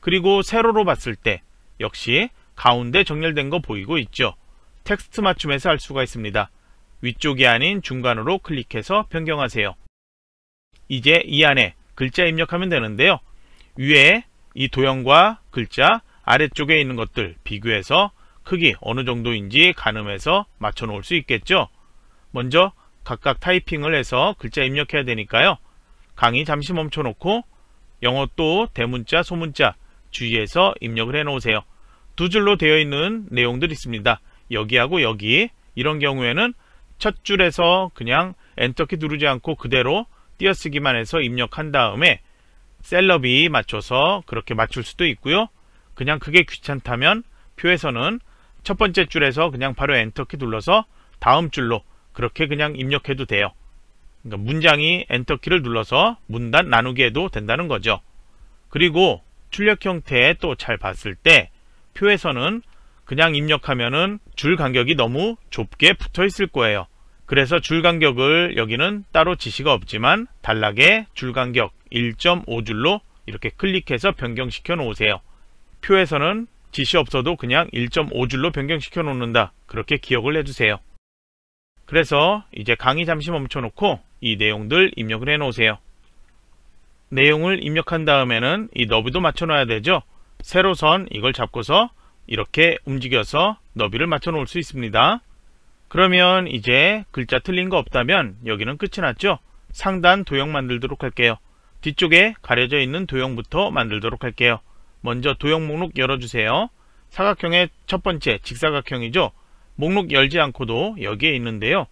그리고 세로로 봤을 때 역시 가운데 정렬된 거 보이고 있죠. 텍스트 맞춤에서 할 수가 있습니다. 위쪽이 아닌 중간으로 클릭해서 변경하세요. 이제 이 안에 글자 입력하면 되는데요. 위에 이 도형과 글자 아래쪽에 있는 것들 비교해서 크기 어느 정도인지 가늠해서 맞춰 놓을 수 있겠죠. 먼저 각각 타이핑을 해서 글자 입력해야 되니까요. 강의 잠시 멈춰놓고 영어 또 대문자, 소문자 주의해서 입력을 해놓으세요. 두 줄로 되어 있는 내용들 이 있습니다. 여기하고 여기 이런 경우에는 첫 줄에서 그냥 엔터키 누르지 않고 그대로 띄어쓰기만 해서 입력한 다음에 셀럽이 맞춰서 그렇게 맞출 수도 있고요. 그냥 그게 귀찮다면 표에서는 첫 번째 줄에서 그냥 바로 엔터키 눌러서 다음 줄로 그렇게 그냥 입력해도 돼요. 그러니까 문장이 엔터키를 눌러서 문단 나누기 해도 된다는 거죠. 그리고 출력 형태 또잘 봤을 때 표에서는 그냥 입력하면은 줄 간격이 너무 좁게 붙어 있을 거예요. 그래서 줄 간격을 여기는 따로 지시가 없지만 단락에 줄 간격 1.5줄로 이렇게 클릭해서 변경시켜 놓으세요. 표에서는 지시 없어도 그냥 1.5줄로 변경시켜 놓는다. 그렇게 기억을 해주세요. 그래서 이제 강의 잠시 멈춰놓고 이 내용들 입력을 해놓으세요. 내용을 입력한 다음에는 이 너비도 맞춰놔야 되죠. 세로선 이걸 잡고서 이렇게 움직여서 너비를 맞춰놓을 수 있습니다. 그러면 이제 글자 틀린 거 없다면 여기는 끝이 났죠. 상단 도형 만들도록 할게요. 뒤쪽에 가려져 있는 도형부터 만들도록 할게요. 먼저 도형 목록 열어주세요. 사각형의 첫 번째 직사각형이죠. 목록 열지 않고도 여기에 있는데요.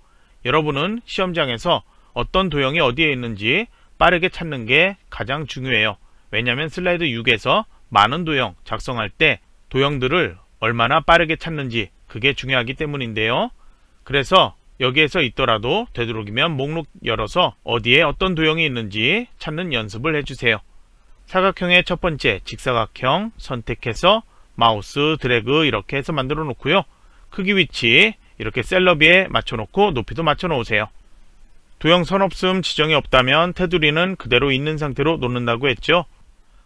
여러분은 시험장에서 어떤 도형이 어디에 있는지 빠르게 찾는 게 가장 중요해요. 왜냐하면 슬라이드 6에서 많은 도형 작성할 때 도형들을 얼마나 빠르게 찾는지 그게 중요하기 때문인데요. 그래서 여기에서 있더라도 되도록이면 목록 열어서 어디에 어떤 도형이 있는지 찾는 연습을 해주세요. 사각형의 첫 번째 직사각형 선택해서 마우스 드래그 이렇게 해서 만들어 놓고요. 크기 위치 이렇게 셀러비에 맞춰놓고 높이도 맞춰놓으세요. 도형 선없음 지정이 없다면 테두리는 그대로 있는 상태로 놓는다고 했죠.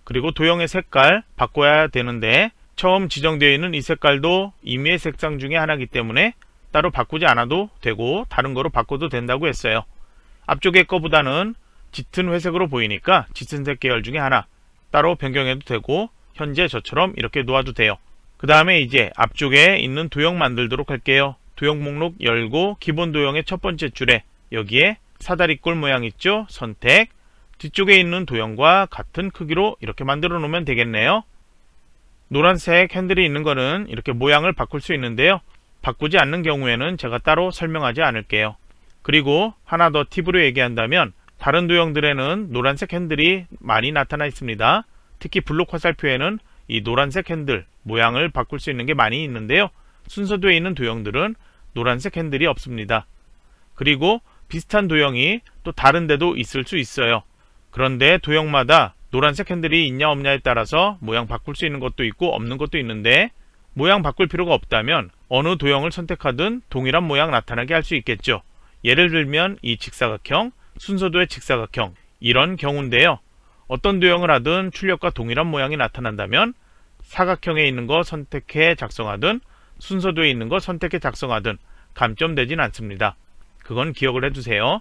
그리고 도형의 색깔 바꿔야 되는데 처음 지정되어 있는 이 색깔도 임의의 색상 중에 하나이기 때문에 따로 바꾸지 않아도 되고 다른 거로 바꿔도 된다고 했어요. 앞쪽의 거보다는 짙은 회색으로 보이니까 짙은색 계열 중에 하나 따로 변경해도 되고 현재 저처럼 이렇게 놓아도 돼요. 그 다음에 이제 앞쪽에 있는 도형 만들도록 할게요. 도형 목록 열고 기본 도형의 첫 번째 줄에 여기에 사다리꼴 모양 있죠? 선택 뒤쪽에 있는 도형과 같은 크기로 이렇게 만들어 놓으면 되겠네요. 노란색 핸들이 있는 거는 이렇게 모양을 바꿀 수 있는데요. 바꾸지 않는 경우에는 제가 따로 설명하지 않을게요. 그리고 하나 더 팁으로 얘기한다면 다른 도형들에는 노란색 핸들이 많이 나타나 있습니다. 특히 블록 화살표에는 이 노란색 핸들 모양을 바꿀 수 있는 게 많이 있는데요. 순서도에 있는 도형들은 노란색 핸들이 없습니다. 그리고 비슷한 도형이 또 다른 데도 있을 수 있어요. 그런데 도형마다 노란색 핸들이 있냐 없냐에 따라서 모양 바꿀 수 있는 것도 있고 없는 것도 있는데 모양 바꿀 필요가 없다면 어느 도형을 선택하든 동일한 모양 나타나게 할 수 있겠죠. 예를 들면 이 직사각형, 순서도의 직사각형 이런 경우인데요. 어떤 도형을 하든 출력과 동일한 모양이 나타난다면 사각형에 있는 거 선택해 작성하든 순서도에 있는 거 선택해 작성하든 감점되진 않습니다. 그건 기억을 해두세요.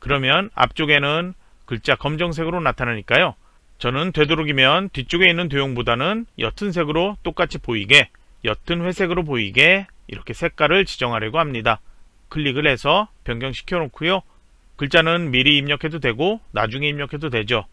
그러면 앞쪽에는 글자 검정색으로 나타나니까요. 저는 되도록이면 뒤쪽에 있는 도형보다는 옅은 색으로 똑같이 보이게 옅은 회색으로 보이게 이렇게 색깔을 지정하려고 합니다. 클릭을 해서 변경시켜 놓고요. 글자는 미리 입력해도 되고 나중에 입력해도 되죠.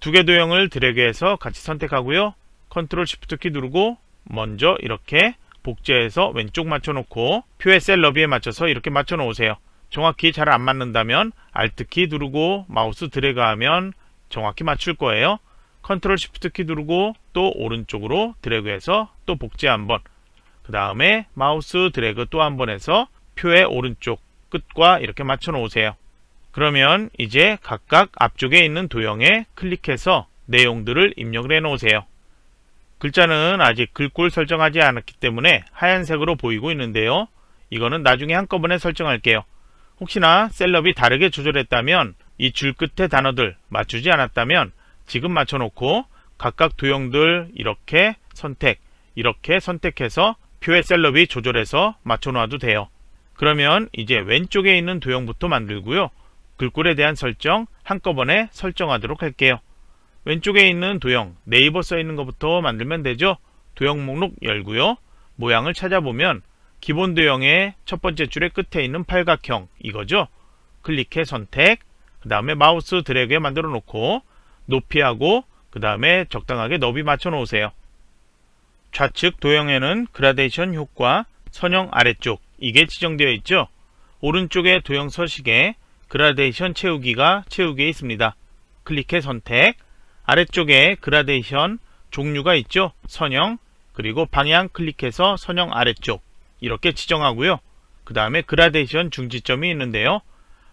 두 개 도형을 드래그해서 같이 선택하고요. 컨트롤 쉬프트 키 누르고 먼저 이렇게 복제해서 왼쪽 맞춰놓고 표의 셀 너비에 맞춰서 이렇게 맞춰놓으세요. 정확히 잘 안 맞는다면 Alt키 누르고 마우스 드래그하면 정확히 맞출 거예요. 컨트롤 쉬프트키 누르고 또 오른쪽으로 드래그해서 또 복제 한번 그 다음에 마우스 드래그 또 한번 해서 표의 오른쪽 끝과 이렇게 맞춰 놓으세요. 그러면 이제 각각 앞쪽에 있는 도형에 클릭해서 내용들을 입력을 해 놓으세요. 글자는 아직 글꼴 설정하지 않았기 때문에 하얀색으로 보이고 있는데요. 이거는 나중에 한꺼번에 설정할게요. 혹시나 셀럽이 다르게 조절했다면 이 줄 끝에 단어들 맞추지 않았다면 지금 맞춰놓고 각각 도형들 이렇게 선택 이렇게 선택해서 표의 셀럽이 조절해서 맞춰놓아도 돼요. 그러면 이제 왼쪽에 있는 도형부터 만들고요. 글꼴에 대한 설정 한꺼번에 설정하도록 할게요. 왼쪽에 있는 도형 네이버 써있는 것부터 만들면 되죠. 도형 목록 열고요. 모양을 찾아보면 기본 도형의 첫 번째 줄의 끝에 있는 팔각형 이거죠. 클릭해 선택 그 다음에 마우스 드래그에 만들어 놓고 높이하고 그 다음에 적당하게 너비 맞춰 놓으세요. 좌측 도형에는 그라데이션 효과 선형 아래쪽 이게 지정되어 있죠. 오른쪽에 도형 서식에 그라데이션 채우기가 채우기에 있습니다. 클릭해 선택 아래쪽에 그라데이션 종류가 있죠. 선형 그리고 방향 클릭해서 선형 아래쪽 이렇게 지정하고요. 그 다음에 그라데이션 중지점이 있는데요.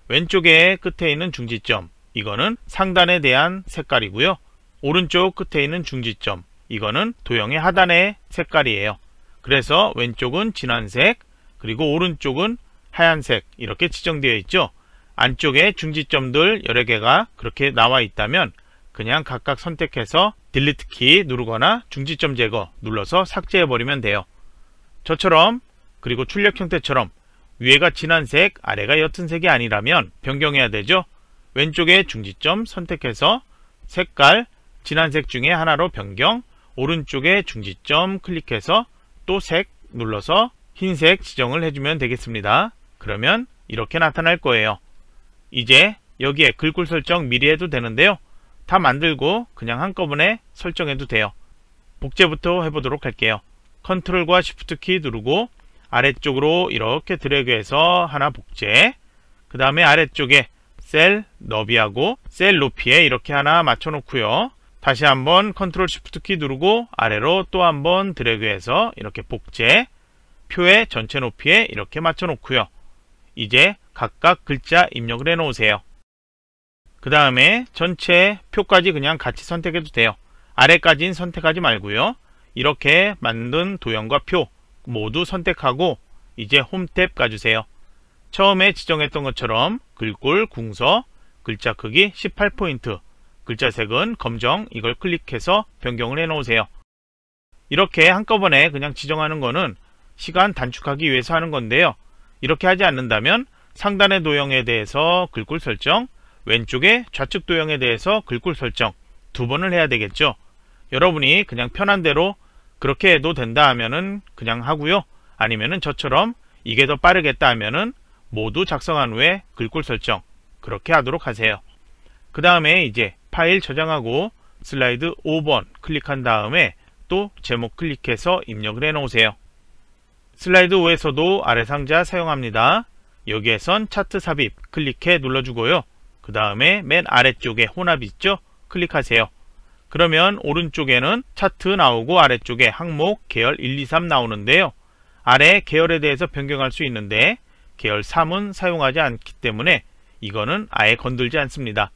왼쪽에 끝에 있는 중지점 이거는 상단에 대한 색깔이고요. 오른쪽 끝에 있는 중지점 이거는 도형의 하단의 색깔이에요. 그래서 왼쪽은 진한색 그리고 오른쪽은 하얀색 이렇게 지정되어 있죠. 안쪽에 중지점들 여러 개가 그렇게 나와 있다면 그냥 각각 선택해서 딜리트 키 누르거나 중지점 제거 눌러서 삭제해버리면 돼요. 저처럼 그리고 출력 형태처럼 위에가 진한 색, 아래가 옅은 색이 아니라면 변경해야 되죠. 왼쪽에 중지점 선택해서 색깔, 진한 색 중에 하나로 변경, 오른쪽에 중지점 클릭해서 또 색 눌러서 흰색 지정을 해주면 되겠습니다. 그러면 이렇게 나타날 거예요. 이제 여기에 글꼴 설정 미리 해도 되는데요. 다 만들고 그냥 한꺼번에 설정해도 돼요. 복제부터 해보도록 할게요. 컨트롤과 s 프트키 누르고 아래쪽으로 이렇게 드래그해서 하나 복제 그 다음에 아래쪽에 셀 너비하고 셀 높이에 이렇게 하나 맞춰놓고요. 다시 한번 컨트롤 쉬프트 키 누르고 아래로 또 한번 드래그해서 이렇게 복제 표의 전체 높이에 이렇게 맞춰놓고요. 이제 각각 글자 입력을 해놓으세요. 그 다음에 전체 표까지 그냥 같이 선택해도 돼요. 아래까지는 선택하지 말고요. 이렇게 만든 도형과 표 모두 선택하고 이제 홈 탭 가주세요. 처음에 지정했던 것처럼 글꼴, 궁서, 글자 크기 18포인트, 글자 색은 검정 이걸 클릭해서 변경을 해놓으세요. 이렇게 한꺼번에 그냥 지정하는 거는 시간 단축하기 위해서 하는 건데요. 이렇게 하지 않는다면 상단의 도형에 대해서 글꼴 설정, 왼쪽에 좌측 도형에 대해서 글꼴 설정 두 번을 해야 되겠죠. 여러분이 그냥 편한 대로 그렇게 해도 된다 하면은 그냥 하고요. 아니면은 저처럼 이게 더 빠르겠다 하면은 모두 작성한 후에 글꼴 설정 그렇게 하도록 하세요. 그 다음에 이제 파일 저장하고 슬라이드 5번 클릭한 다음에 또 제목 클릭해서 입력을 해 놓으세요. 슬라이드 5에서도 아래 상자 사용합니다. 여기에선 차트 삽입 클릭해 눌러주고요. 그 다음에 맨 아래쪽에 혼합 있죠? 클릭하세요. 그러면 오른쪽에는 차트 나오고 아래쪽에 항목, 계열 1, 2, 3 나오는데요. 아래 계열에 대해서 변경할 수 있는데 계열 3은 사용하지 않기 때문에 이거는 아예 건들지 않습니다.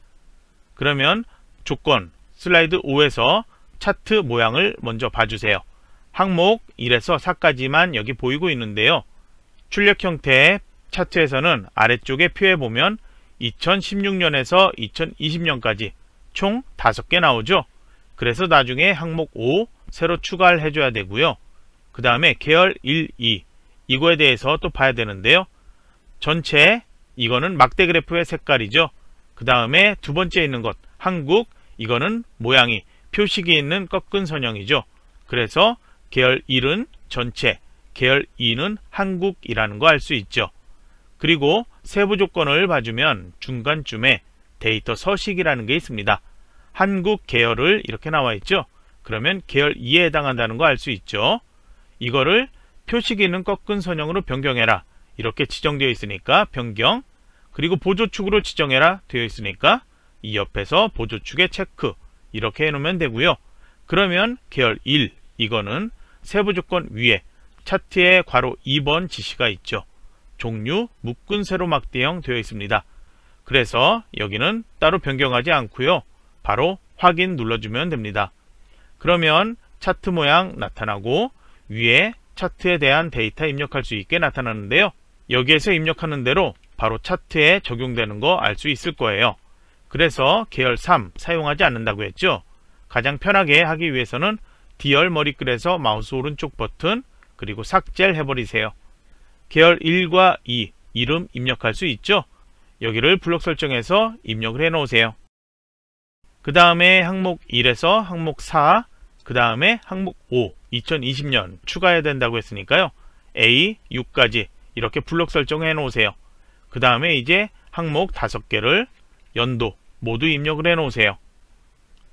그러면 조건 슬라이드 5에서 차트 모양을 먼저 봐주세요. 항목 1에서 4까지만 여기 보이고 있는데요. 출력 형태의 차트에서는 아래쪽에 표에 보면 2016년에서 2020년까지 총 5개 나오죠. 그래서 나중에 항목 5 새로 추가를 해줘야 되고요. 그 다음에 계열 1, 2 이거에 대해서 또 봐야 되는데요. 전체 이거는 막대 그래프의 색깔이죠. 그 다음에 두 번째 있는 것 한국 이거는 모양이 표식이 있는 꺾은 선형이죠. 그래서 계열 1은 전체, 계열 2는 한국이라는 거 알 수 있죠. 그리고 세부 조건을 봐주면 중간쯤에 데이터 서식이라는 게 있습니다. 한국 계열을 이렇게 나와 있죠. 그러면 계열 2에 해당한다는 거 알 수 있죠. 이거를 표시 기능 꺾은 선형으로 변경해라. 이렇게 지정되어 있으니까 변경 그리고 보조축으로 지정해라 되어 있으니까 이 옆에서 보조축에 체크 이렇게 해놓으면 되고요. 그러면 계열 1 이거는 세부 조건 위에 차트에 괄호 2번 지시가 있죠. 종류, 묶은 세로막 대형 되어 있습니다. 그래서 여기는 따로 변경하지 않고요. 바로 확인 눌러주면 됩니다. 그러면 차트 모양 나타나고 위에 차트에 대한 데이터 입력할 수 있게 나타나는데요. 여기에서 입력하는 대로 바로 차트에 적용되는 거 알 수 있을 거예요. 그래서 계열 3 사용하지 않는다고 했죠. 가장 편하게 하기 위해서는 디얼 머리글에서 마우스 오른쪽 버튼 그리고 삭제를 해버리세요. 계열 1과 2 이름 입력할 수 있죠. 여기를 블록 설정에서 입력을 해 놓으세요. 그 다음에 항목 1에서 항목 4, 그 다음에 항목 5, 2020년 추가해야 된다고 했으니까요. A, 6까지 이렇게 블록 설정해 놓으세요. 그 다음에 이제 항목 5개를 연도 모두 입력을 해 놓으세요.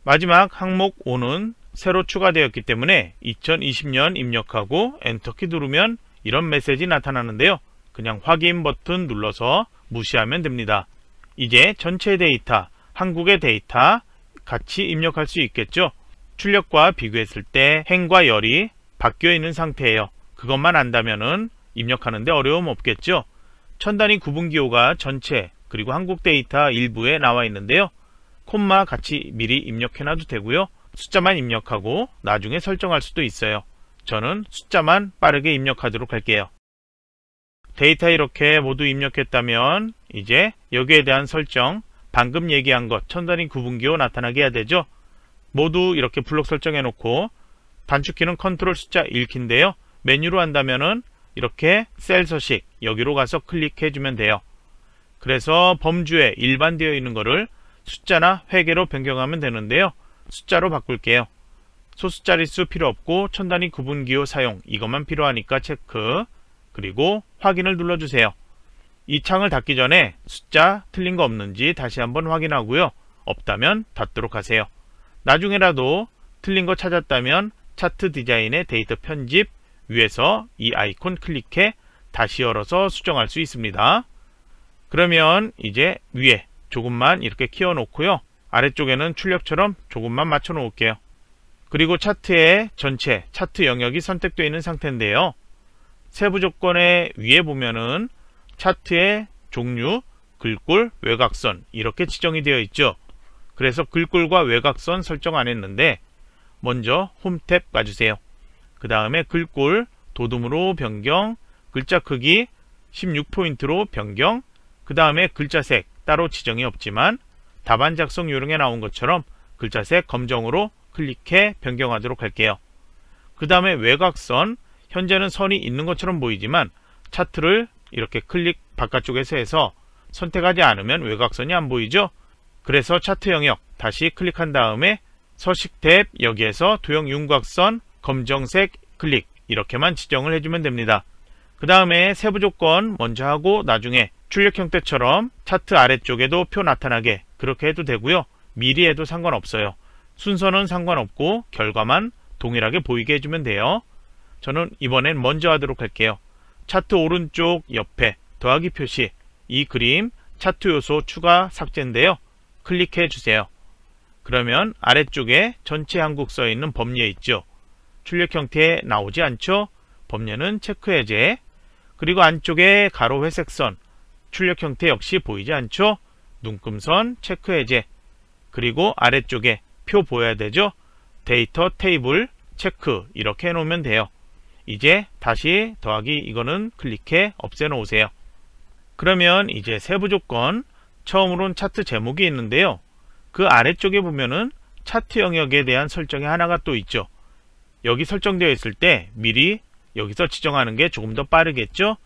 마지막 항목 5는 새로 추가되었기 때문에 2020년 입력하고 엔터키 누르면 이런 메시지 나타나는데요. 그냥 확인 버튼 눌러서 무시하면 됩니다. 이제 전체 데이터, 한국의 데이터 같이 입력할 수 있겠죠. 출력과 비교했을 때 행과 열이 바뀌어 있는 상태예요. 그것만 안다면 은 입력하는데 어려움 없겠죠. 천단위 구분기호가 전체 그리고 한국 데이터 일부에 나와 있는데요. 콤마 같이 미리 입력해놔도 되고요. 숫자만 입력하고 나중에 설정할 수도 있어요. 저는 숫자만 빠르게 입력하도록 할게요. 데이터 이렇게 모두 입력했다면 이제 여기에 대한 설정, 방금 얘기한 것, 천단인 구분기호 나타나게 해야 되죠. 모두 이렇게 블록 설정해 놓고 단축키는 컨트롤 숫자 1키인데요. 메뉴로 한다면은 이렇게 셀 서식 여기로 가서 클릭해 주면 돼요. 그래서 범주에 일반되어 있는 거를 숫자나 회계로 변경하면 되는데요. 숫자로 바꿀게요. 소수자릿수 필요 없고 천 단위 구분기호 사용 이것만 필요하니까 체크 그리고 확인을 눌러주세요. 이 창을 닫기 전에 숫자 틀린 거 없는지 다시 한번 확인하고요. 없다면 닫도록 하세요. 나중에라도 틀린 거 찾았다면 차트 디자인의 데이터 편집 위에서 이 아이콘 클릭해 다시 열어서 수정할 수 있습니다. 그러면 이제 위에 조금만 이렇게 키워 놓고요. 아래쪽에는 출력처럼 조금만 맞춰 놓을게요. 그리고 차트의 전체 차트 영역이 선택되어 있는 상태인데요. 세부 조건의 위에 보면은 차트의 종류, 글꼴, 외곽선 이렇게 지정이 되어 있죠. 그래서 글꼴과 외곽선 설정 안 했는데 먼저 홈탭 가주세요. 그 다음에 글꼴, 도둠으로 변경, 글자 크기 16포인트로 변경, 그 다음에 글자색 따로 지정이 없지만 답안 작성 요령에 나온 것처럼 글자색 검정으로 클릭해 변경하도록 할게요. 그 다음에 외곽선, 현재는 선이 있는 것처럼 보이지만 차트를 이렇게 클릭 바깥쪽에서 해서 선택하지 않으면 외곽선이 안 보이죠? 그래서 차트 영역 다시 클릭한 다음에 서식 탭 여기에서 도형 윤곽선 검정색 클릭 이렇게만 지정을 해주면 됩니다. 그 다음에 세부 조건 먼저 하고 나중에 출력 형태처럼 차트 아래쪽에도 표 나타나게 그렇게 해도 되고요. 미리 해도 상관없어요. 순서는 상관없고 결과만 동일하게 보이게 해주면 돼요. 저는 이번엔 먼저 하도록 할게요. 차트 오른쪽 옆에 더하기 표시 이 그림 차트 요소 추가 삭제인데요. 클릭해 주세요. 그러면 아래쪽에 전체 한국 써 있는 범례 있죠. 출력 형태 나오지 않죠? 범례는 체크 해제 그리고 안쪽에 가로 회색 선 출력 형태 역시 보이지 않죠? 눈금선 체크 해제 그리고 아래쪽에 표 보여야 되죠? 데이터 테이블 체크 이렇게 해놓으면 돼요. 이제 다시 더하기 이거는 클릭해 없애놓으세요. 그러면 이제 세부 조건 처음으론 차트 제목이 있는데요. 그 아래쪽에 보면은 차트 영역에 대한 설정이 하나가 또 있죠. 여기 설정되어 있을 때 미리 여기서 지정하는 게 조금 더 빠르겠죠?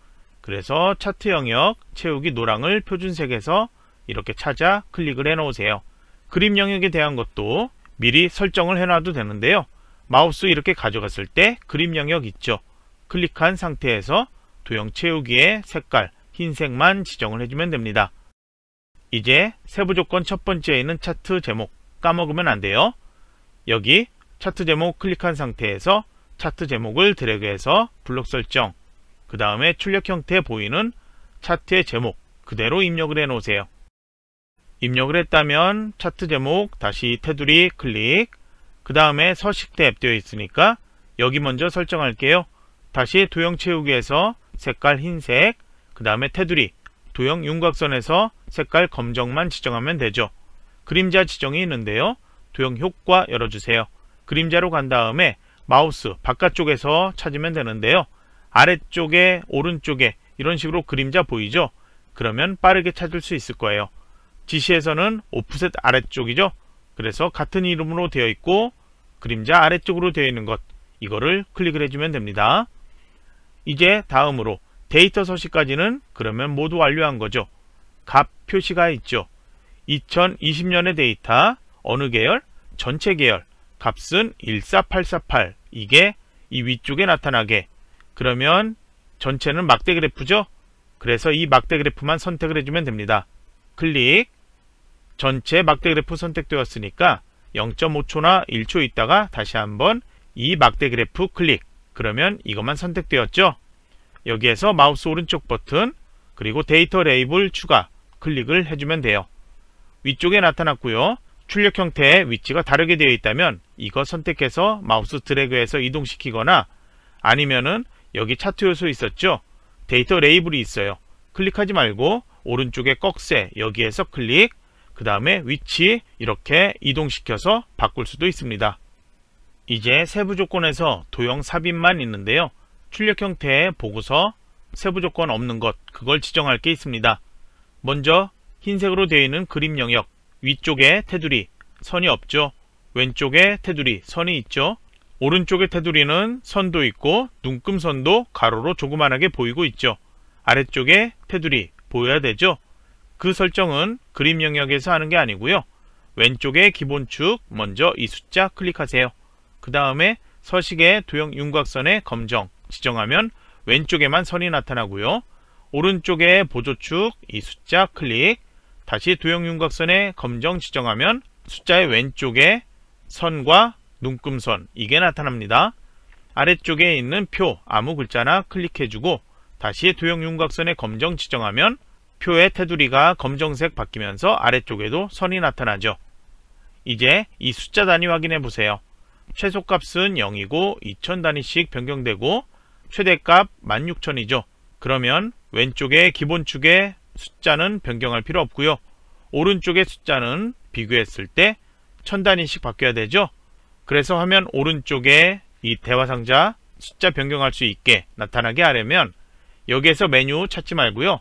그래서 차트 영역 채우기 노랑을 표준색에서 이렇게 찾아 클릭을 해 놓으세요. 그림 영역에 대한 것도 미리 설정을 해놔도 되는데요. 마우스 이렇게 가져갔을 때 그림 영역 있죠. 클릭한 상태에서 도형 채우기의 색깔 흰색만 지정을 해주면 됩니다. 이제 세부 조건 첫 번째에 있는 차트 제목 까먹으면 안 돼요. 여기 차트 제목 클릭한 상태에서 차트 제목을 드래그해서 블록 설정 그 다음에 출력 형태 보이는 차트의 제목 그대로 입력을 해 놓으세요. 입력을 했다면 차트 제목 다시 테두리 클릭 그 다음에 서식 탭 되어 있으니까 여기 먼저 설정할게요. 다시 도형 채우기에서 색깔 흰색 그 다음에 테두리 도형 윤곽선에서 색깔 검정만 지정하면 되죠. 그림자 지정이 있는데요. 도형 효과 열어주세요. 그림자로 간 다음에 마우스 바깥쪽에서 찾으면 되는데요. 아래쪽에 오른쪽에 이런 식으로 그림자 보이죠? 그러면 빠르게 찾을 수 있을 거예요. 지시에서는 오프셋 아래쪽이죠. 그래서 같은 이름으로 되어 있고 그림자 아래쪽으로 되어 있는 것 이거를 클릭을 해주면 됩니다. 이제 다음으로 데이터 서식까지는 그러면 모두 완료한 거죠. 값 표시가 있죠. 2020년의 데이터 어느 계열? 전체 계열 값은 14848 이게 이 위쪽에 나타나게 그러면 전체는 막대 그래프죠. 그래서 이 막대 그래프만 선택을 해주면 됩니다. 클릭 전체 막대 그래프 선택되었으니까 0.5초나 1초 있다가 다시 한번 이 막대 그래프 클릭 그러면 이것만 선택되었죠 여기에서 마우스 오른쪽 버튼 그리고 데이터 레이블 추가 클릭을 해주면 돼요 위쪽에 나타났고요 출력 형태의 위치가 다르게 되어 있다면 이거 선택해서 마우스 드래그해서 이동시키거나 아니면은 여기 차트 요소 있었죠 데이터 레이블이 있어요 클릭하지 말고 오른쪽에 꺽쇠 여기에서 클릭 그 다음에 위치 이렇게 이동시켜서 바꿀 수도 있습니다. 이제 세부 조건에서 도형 삽입만 있는데요. 출력 형태의 보고서, 세부 조건 없는 것, 그걸 지정할 게 있습니다. 먼저 흰색으로 되어 있는 그림 영역, 위쪽에 테두리, 선이 없죠. 왼쪽에 테두리, 선이 있죠. 오른쪽에 테두리는 선도 있고 눈금선도 가로로 조그만하게 보이고 있죠. 아래쪽에 테두리 보여야 되죠. 그 설정은 그림 영역에서 하는 게 아니고요. 왼쪽에 기본축 먼저 이 숫자 클릭하세요. 그 다음에 서식의 도형 윤곽선의 검정 지정하면 왼쪽에만 선이 나타나고요. 오른쪽에 보조축 이 숫자 클릭 다시 도형 윤곽선의 검정 지정하면 숫자의 왼쪽에 선과 눈금선 이게 나타납니다. 아래쪽에 있는 표 아무 글자나 클릭해주고 다시 도형 윤곽선의 검정 지정하면 표의 테두리가 검정색 바뀌면서 아래쪽에도 선이 나타나죠. 이제 이 숫자 단위 확인해 보세요. 최소값은 0이고 2000단위씩 변경되고 최대값 16000이죠. 그러면 왼쪽의 기본축의 숫자는 변경할 필요 없고요. 오른쪽의 숫자는 비교했을 때 1000단위씩 바뀌어야 되죠. 그래서 화면 오른쪽에 이 대화 상자 숫자 변경할 수 있게 나타나게 하려면 여기에서 메뉴 찾지 말고요.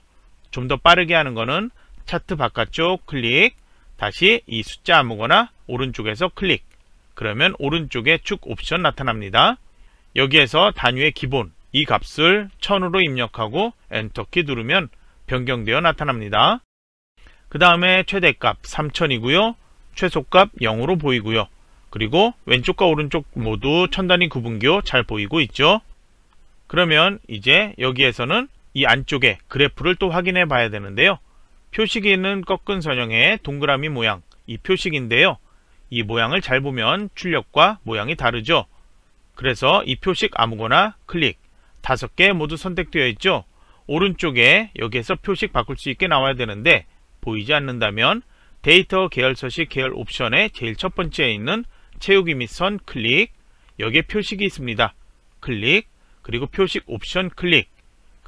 좀더 빠르게 하는 거는 차트 바깥쪽 클릭 다시 이 숫자 아무거나 오른쪽에서 클릭 그러면 오른쪽에 축 옵션 나타납니다. 여기에서 단위의 기본 이 값을 1000으로 입력하고 엔터키 누르면 변경되어 나타납니다. 그 다음에 최대값 3000이고요. 최소값 0으로 보이고요. 그리고 왼쪽과 오른쪽 모두 천단위 구분기호잘 보이고 있죠. 그러면 이제 여기에서는 이 안쪽에 그래프를 또 확인해 봐야 되는데요. 표식기는 꺾은 선형의 동그라미 모양, 이 표식인데요. 이 모양을 잘 보면 출력과 모양이 다르죠. 그래서 이 표식 아무거나 클릭, 다섯 개 모두 선택되어 있죠. 오른쪽에 여기에서 표식 바꿀 수 있게 나와야 되는데 보이지 않는다면 데이터 계열 서식 계열 옵션의 제일 첫 번째에 있는 채우기 및 선 클릭, 여기에 표식이 있습니다. 클릭, 그리고 표식 옵션 클릭,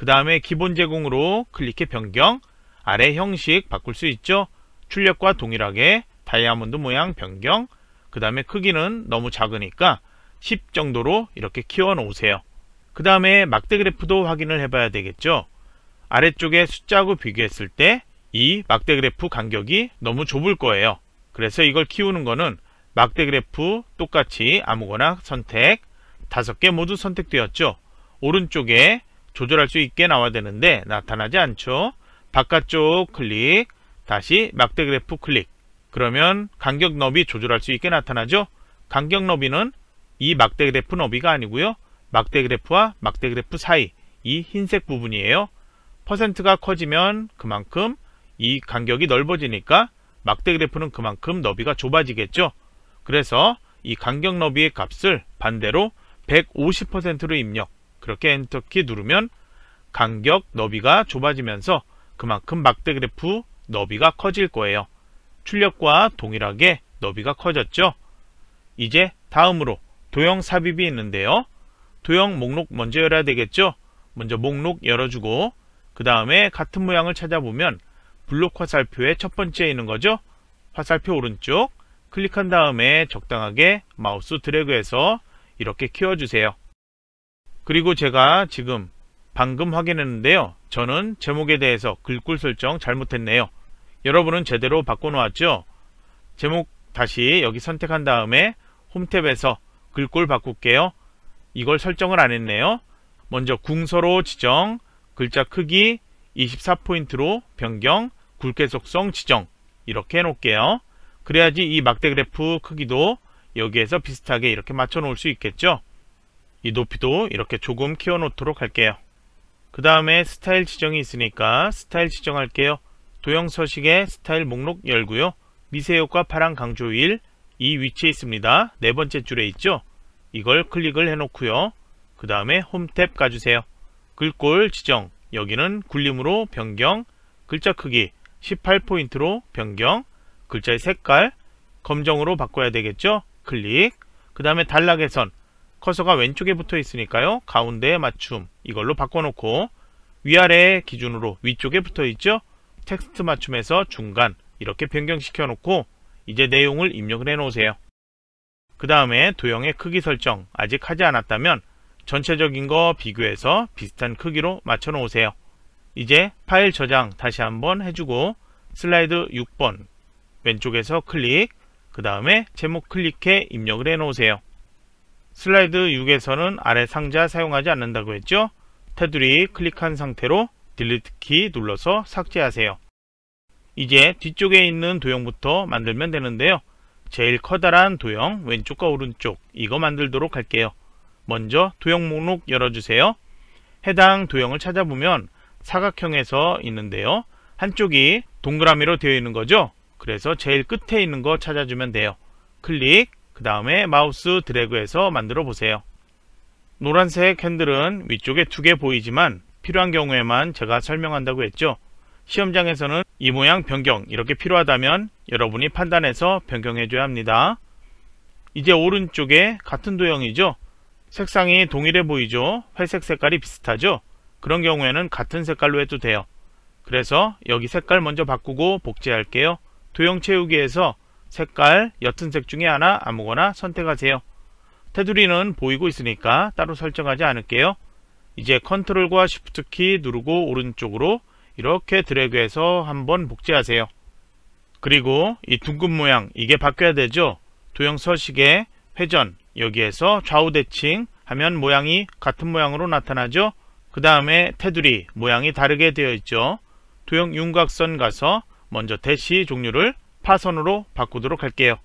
그 다음에 기본 제공으로 클릭해 변경 아래 형식 바꿀 수 있죠 출력과 동일하게 다이아몬드 모양 변경 그 다음에 크기는 너무 작으니까 10 정도로 이렇게 키워 놓으세요 그 다음에 막대 그래프도 확인을 해봐야 되겠죠 아래쪽에 숫자하고 비교했을 때 이 막대 그래프 간격이 너무 좁을 거예요 그래서 이걸 키우는 거는 막대 그래프 똑같이 아무거나 선택 5개 모두 선택되었죠 오른쪽에 조절할 수 있게 나와야 되는데 나타나지 않죠. 바깥쪽 클릭, 다시 막대 그래프 클릭. 그러면 간격 너비 조절할 수 있게 나타나죠. 간격 너비는 이 막대 그래프 너비가 아니고요. 막대 그래프와 막대 그래프 사이 이 흰색 부분이에요. 퍼센트가 커지면 그만큼 이 간격이 넓어지니까 막대 그래프는 그만큼 너비가 좁아지겠죠. 그래서 이 간격 너비의 값을 반대로 150%로 입력 그렇게 엔터키 누르면 간격 너비가 좁아지면서 그만큼 막대 그래프 너비가 커질 거예요. 출력과 동일하게 너비가 커졌죠. 이제 다음으로 도형 삽입이 있는데요. 도형 목록 먼저 열어야 되겠죠. 먼저 목록 열어주고 그 다음에 같은 모양을 찾아보면 블록 화살표의 첫 번째에 있는 거죠. 화살표 오른쪽 클릭한 다음에 적당하게 마우스 드래그해서 이렇게 키워주세요. 그리고 제가 지금 방금 확인했는데요. 저는 제목에 대해서 글꼴 설정 잘못했네요. 여러분은 제대로 바꿔놓았죠? 제목 다시 여기 선택한 다음에 홈탭에서 글꼴 바꿀게요. 이걸 설정을 안 했네요. 먼저 궁서로 지정, 글자 크기 24포인트로 변경, 굵게 속성 지정 이렇게 해놓을게요. 그래야지 이 막대 그래프 크기도 여기에서 비슷하게 이렇게 맞춰 놓을 수 있겠죠. 이 높이도 이렇게 조금 키워놓도록 할게요. 그 다음에 스타일 지정이 있으니까 스타일 지정할게요. 도형 서식에 스타일 목록 열고요. 미세효과 파랑 강조 1, 이 위치에 있습니다. 네 번째 줄에 있죠? 이걸 클릭을 해놓고요. 그 다음에 홈 탭 가주세요. 글꼴 지정, 여기는 굴림으로 변경, 글자 크기 18포인트로 변경, 글자의 색깔, 검정으로 바꿔야 되겠죠? 클릭, 그 다음에 단락에 선, 커서가 왼쪽에 붙어 있으니까요. 가운데 맞춤 이걸로 바꿔놓고 위아래 기준으로 위쪽에 붙어 있죠. 텍스트 맞춤에서 중간 이렇게 변경시켜 놓고 이제 내용을 입력을 해 놓으세요. 그 다음에 도형의 크기 설정 아직 하지 않았다면 전체적인 거 비교해서 비슷한 크기로 맞춰 놓으세요. 이제 파일 저장 다시 한번 해주고 슬라이드 6번 왼쪽에서 클릭 그 다음에 제목 클릭해 입력을 해 놓으세요. 슬라이드 6에서는 아래 상자 사용하지 않는다고 했죠? 테두리 클릭한 상태로 딜리트 키 눌러서 삭제하세요. 이제 뒤쪽에 있는 도형부터 만들면 되는데요. 제일 커다란 도형 왼쪽과 오른쪽 이거 만들도록 할게요. 먼저 도형 목록 열어주세요. 해당 도형을 찾아보면 사각형에서 있는데요. 한쪽이 동그라미로 되어 있는 거죠. 그래서 제일 끝에 있는 거 찾아주면 돼요. 클릭, 그 다음에 마우스 드래그해서 만들어 보세요. 노란색 핸들은 위쪽에 두 개 보이지만 필요한 경우에만 제가 설명한다고 했죠. 시험장에서는 이 모양 변경 이렇게 필요하다면 여러분이 판단해서 변경해 줘야 합니다. 이제 오른쪽에 같은 도형이죠. 색상이 동일해 보이죠. 회색 색깔이 비슷하죠. 그런 경우에는 같은 색깔로 해도 돼요. 그래서 여기 색깔 먼저 바꾸고 복제할게요. 도형 채우기에서 색깔, 옅은 색 중에 하나 아무거나 선택하세요. 테두리는 보이고 있으니까 따로 설정하지 않을게요. 이제 컨트롤과 쉬프트 키 누르고 오른쪽으로 이렇게 드래그해서 한번 복제하세요. 그리고 이 둥근 모양 이게 바뀌어야 되죠. 도형 서식의 회전 여기에서 좌우 대칭 하면 모양이 같은 모양으로 나타나죠. 그 다음에 테두리 모양이 다르게 되어 있죠. 도형 윤곽선 가서 먼저 대시 종류를 파선으로 바꾸도록 할게요.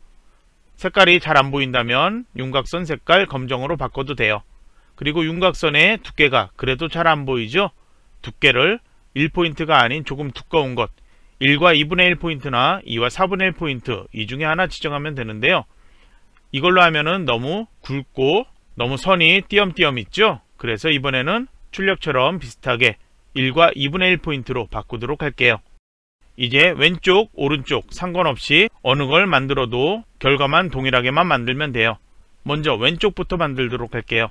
색깔이 잘 안보인다면 윤곽선 색깔 검정으로 바꿔도 돼요. 그리고 윤곽선의 두께가 그래도 잘 안보이죠? 두께를 1포인트가 아닌 조금 두꺼운 것 1과 2분의 1포인트나 2와 4분의 1포인트 이 중에 하나 지정하면 되는데요. 이걸로 하면은 너무 굵고 너무 선이 띄엄띄엄 있죠? 그래서 이번에는 출력처럼 비슷하게 1과 2분의 1포인트로 바꾸도록 할게요. 이제 왼쪽 오른쪽 상관없이 어느 걸 만들어도 결과만 동일하게만 만들면 돼요. 먼저 왼쪽부터 만들도록 할게요.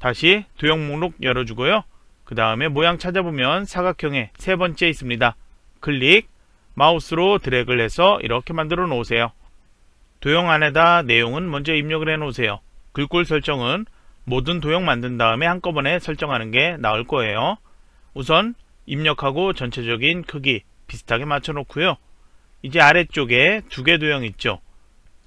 다시 도형 목록 열어주고요. 그 다음에 모양 찾아보면 사각형의 세 번째 있습니다. 클릭, 마우스로 드래그를 해서 이렇게 만들어 놓으세요. 도형 안에다 내용은 먼저 입력을 해 놓으세요. 글꼴 설정은 모든 도형 만든 다음에 한꺼번에 설정하는 게 나을 거예요. 우선 입력하고 전체적인 크기, 비슷하게 맞춰 놓고요. 이제 아래쪽에 두 개 도형 있죠.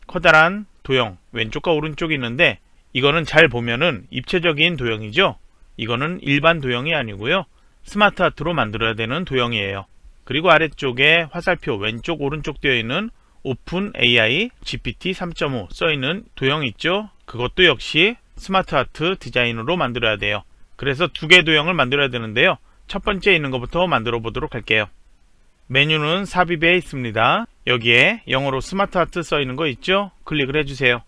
커다란 도형 왼쪽과 오른쪽이 있는데 이거는 잘 보면은 입체적인 도형이죠. 이거는 일반 도형이 아니고요. 스마트 아트로 만들어야 되는 도형이에요. 그리고 아래쪽에 화살표 왼쪽 오른쪽 되어 있는 오픈 AI GPT 3.5 써있는 도형 있죠? 그것도 역시 스마트 아트 디자인으로 만들어야 돼요. 그래서 두 개 도형을 만들어야 되는데요. 첫 번째 있는 것부터 만들어 보도록 할게요. 메뉴는 삽입에 있습니다. 여기에 영어로 스마트 하트 써 있는 거 있죠? 클릭을 해주세요.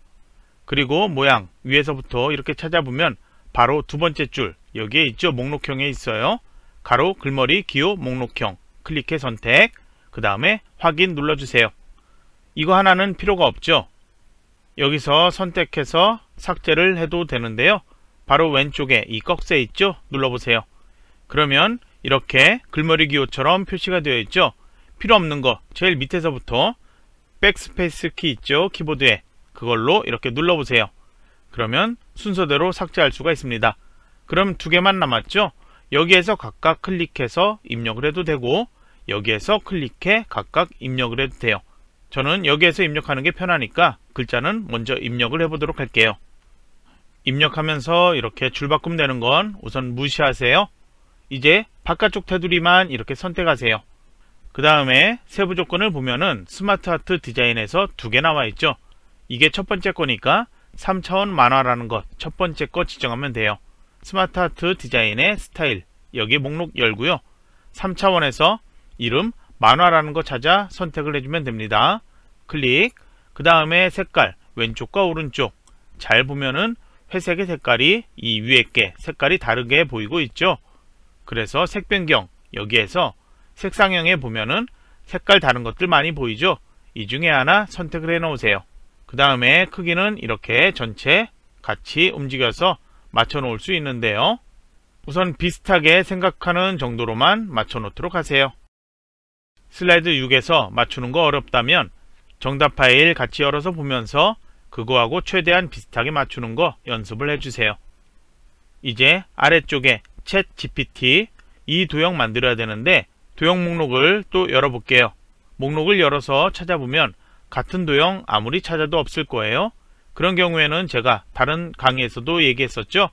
그리고 모양 위에서부터 이렇게 찾아보면 바로 두 번째 줄 여기에 있죠? 목록형에 있어요. 가로 글머리 기호 목록형 클릭해 선택 그 다음에 확인 눌러주세요. 이거 하나는 필요가 없죠? 여기서 선택해서 삭제를 해도 되는데요. 바로 왼쪽에 이 꺽쇠 있죠? 눌러보세요. 그러면 이렇게 글머리기 호처럼 표시가 되어 있죠. 필요 없는 거 제일 밑에서부터 백스페이스 키 있죠. 키보드에 그걸로 이렇게 눌러보세요. 그러면 순서대로 삭제할 수가 있습니다. 그럼 두 개만 남았죠. 여기에서 각각 클릭해서 입력을 해도 되고 여기에서 클릭해 각각 입력을 해도 돼요. 저는 여기에서 입력하는 게 편하니까 글자는 먼저 입력을 해보도록 할게요. 입력하면서 이렇게 줄바꿈 되는 건 우선 무시하세요. 이제 바깥쪽 테두리만 이렇게 선택하세요. 그 다음에 세부 조건을 보면은 스마트 하트 디자인에서 두 개 나와 있죠. 이게 첫 번째 거니까 3차원 만화라는 것 첫 번째 거 지정하면 돼요. 스마트 하트 디자인의 스타일 여기 목록 열고요. 3차원에서 이름 만화라는 거 찾아 선택을 해주면 됩니다. 클릭 그 다음에 색깔 왼쪽과 오른쪽 잘 보면은 회색의 색깔이 이 위에 게 색깔이 다르게 보이고 있죠. 그래서 색 변경 여기에서 색상형에 보면은 색깔 다른 것들 많이 보이죠 이 중에 하나 선택을 해 놓으세요 그 다음에 크기는 이렇게 전체 같이 움직여서 맞춰 놓을 수 있는데요 우선 비슷하게 생각하는 정도로만 맞춰 놓도록 하세요 슬라이드 6에서 맞추는 거 어렵다면 정답 파일 같이 열어서 보면서 그거하고 최대한 비슷하게 맞추는 거 연습을 해주세요. 이제 아래쪽에 챗 GPT 이 도형 만들어야 되는데 도형 목록을 또 열어볼게요. 목록을 열어서 찾아보면 같은 도형 아무리 찾아도 없을 거예요. 그런 경우에는 제가 다른 강의에서도 얘기했었죠.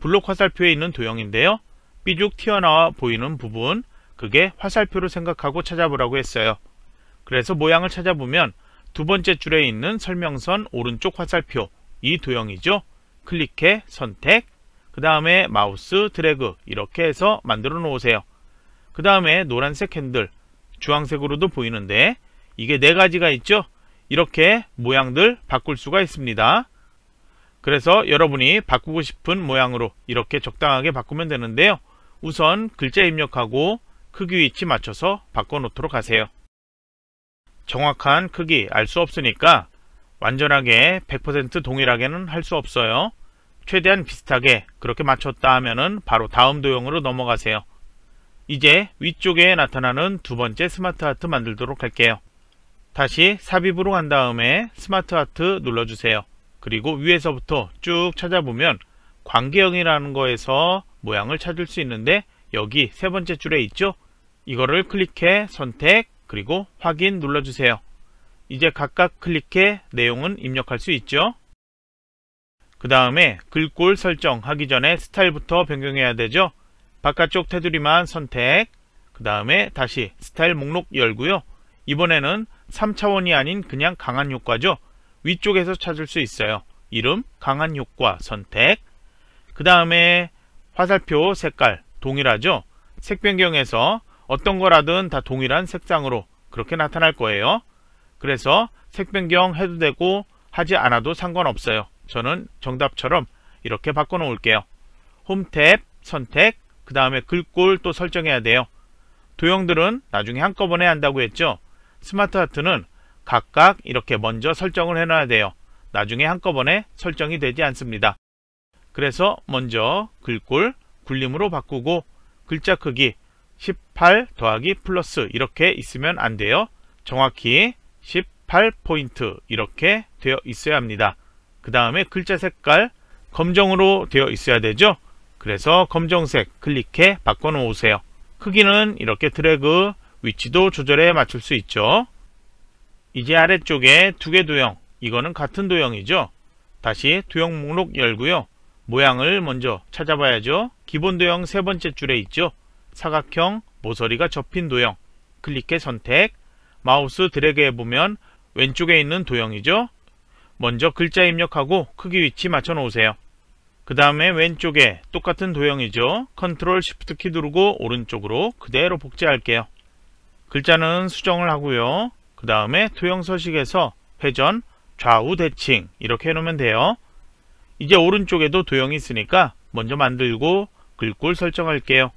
블록 화살표에 있는 도형인데요. 삐죽 튀어나와 보이는 부분 그게 화살표로 생각하고 찾아보라고 했어요. 그래서 모양을 찾아보면 두 번째 줄에 있는 설명선 오른쪽 화살표 이 도형이죠. 클릭해 선택 그 다음에 마우스 드래그 이렇게 해서 만들어 놓으세요. 그 다음에 노란색 핸들 주황색으로도 보이는데 이게 네 가지가 있죠. 이렇게 모양들 바꿀 수가 있습니다. 그래서 여러분이 바꾸고 싶은 모양으로 이렇게 적당하게 바꾸면 되는데요. 우선 글자 입력하고 크기 위치 맞춰서 바꿔놓도록 하세요. 정확한 크기 알 수 없으니까 완전하게 100% 동일하게는 할 수 없어요. 최대한 비슷하게 그렇게 맞췄다 하면은 바로 다음 도형으로 넘어가세요. 이제 위쪽에 나타나는 두 번째 스마트 하트 만들도록 할게요. 다시 삽입으로 간 다음에 스마트 하트 눌러주세요. 그리고 위에서부터 쭉 찾아보면 관계형이라는 거에서 모양을 찾을 수 있는데 여기 세 번째 줄에 있죠? 이거를 클릭해 선택 그리고 확인 눌러주세요. 이제 각각 클릭해 내용은 입력할 수 있죠? 그 다음에 글꼴 설정하기 전에 스타일부터 변경해야 되죠. 바깥쪽 테두리만 선택, 그 다음에 다시 스타일 목록 열고요. 이번에는 3차원이 아닌 그냥 강한 효과죠. 위쪽에서 찾을 수 있어요. 이름, 강한 효과 선택, 그 다음에 화살표 색깔 동일하죠. 색 변경에서 어떤 거라든 다 동일한 색상으로 그렇게 나타날 거예요. 그래서 색 변경 해도 되고 하지 않아도 상관없어요. 저는 정답처럼 이렇게 바꿔 놓을게요. 홈탭, 선택, 그 다음에 글꼴 또 설정해야 돼요. 도형들은 나중에 한꺼번에 한다고 했죠. 스마트 하트는 각각 이렇게 먼저 설정을 해놔야 돼요. 나중에 한꺼번에 설정이 되지 않습니다. 그래서 먼저 글꼴 굴림으로 바꾸고 글자 크기 18 더하기 플러스 이렇게 있으면 안 돼요. 정확히 18 포인트 이렇게 되어 있어야 합니다. 그 다음에 글자 색깔 검정으로 되어 있어야 되죠. 그래서 검정색 클릭해 바꿔놓으세요. 크기는 이렇게 드래그, 위치도 조절해 맞출 수 있죠. 이제 아래쪽에 두 개 도형, 이거는 같은 도형이죠. 다시 도형 목록 열고요. 모양을 먼저 찾아봐야죠. 기본 도형 세 번째 줄에 있죠. 사각형 모서리가 접힌 도형. 클릭해 선택, 마우스 드래그해보면 왼쪽에 있는 도형이죠. 먼저 글자 입력하고 크기 위치 맞춰 놓으세요. 그 다음에 왼쪽에 똑같은 도형이죠. 컨트롤 쉬프트 키 누르고 오른쪽으로 그대로 복제할게요. 글자는 수정을 하고요. 그 다음에 도형 서식에서 회전, 좌우 대칭 이렇게 해놓으면 돼요. 이제 오른쪽에도 도형이 있으니까 먼저 만들고 글꼴 설정할게요.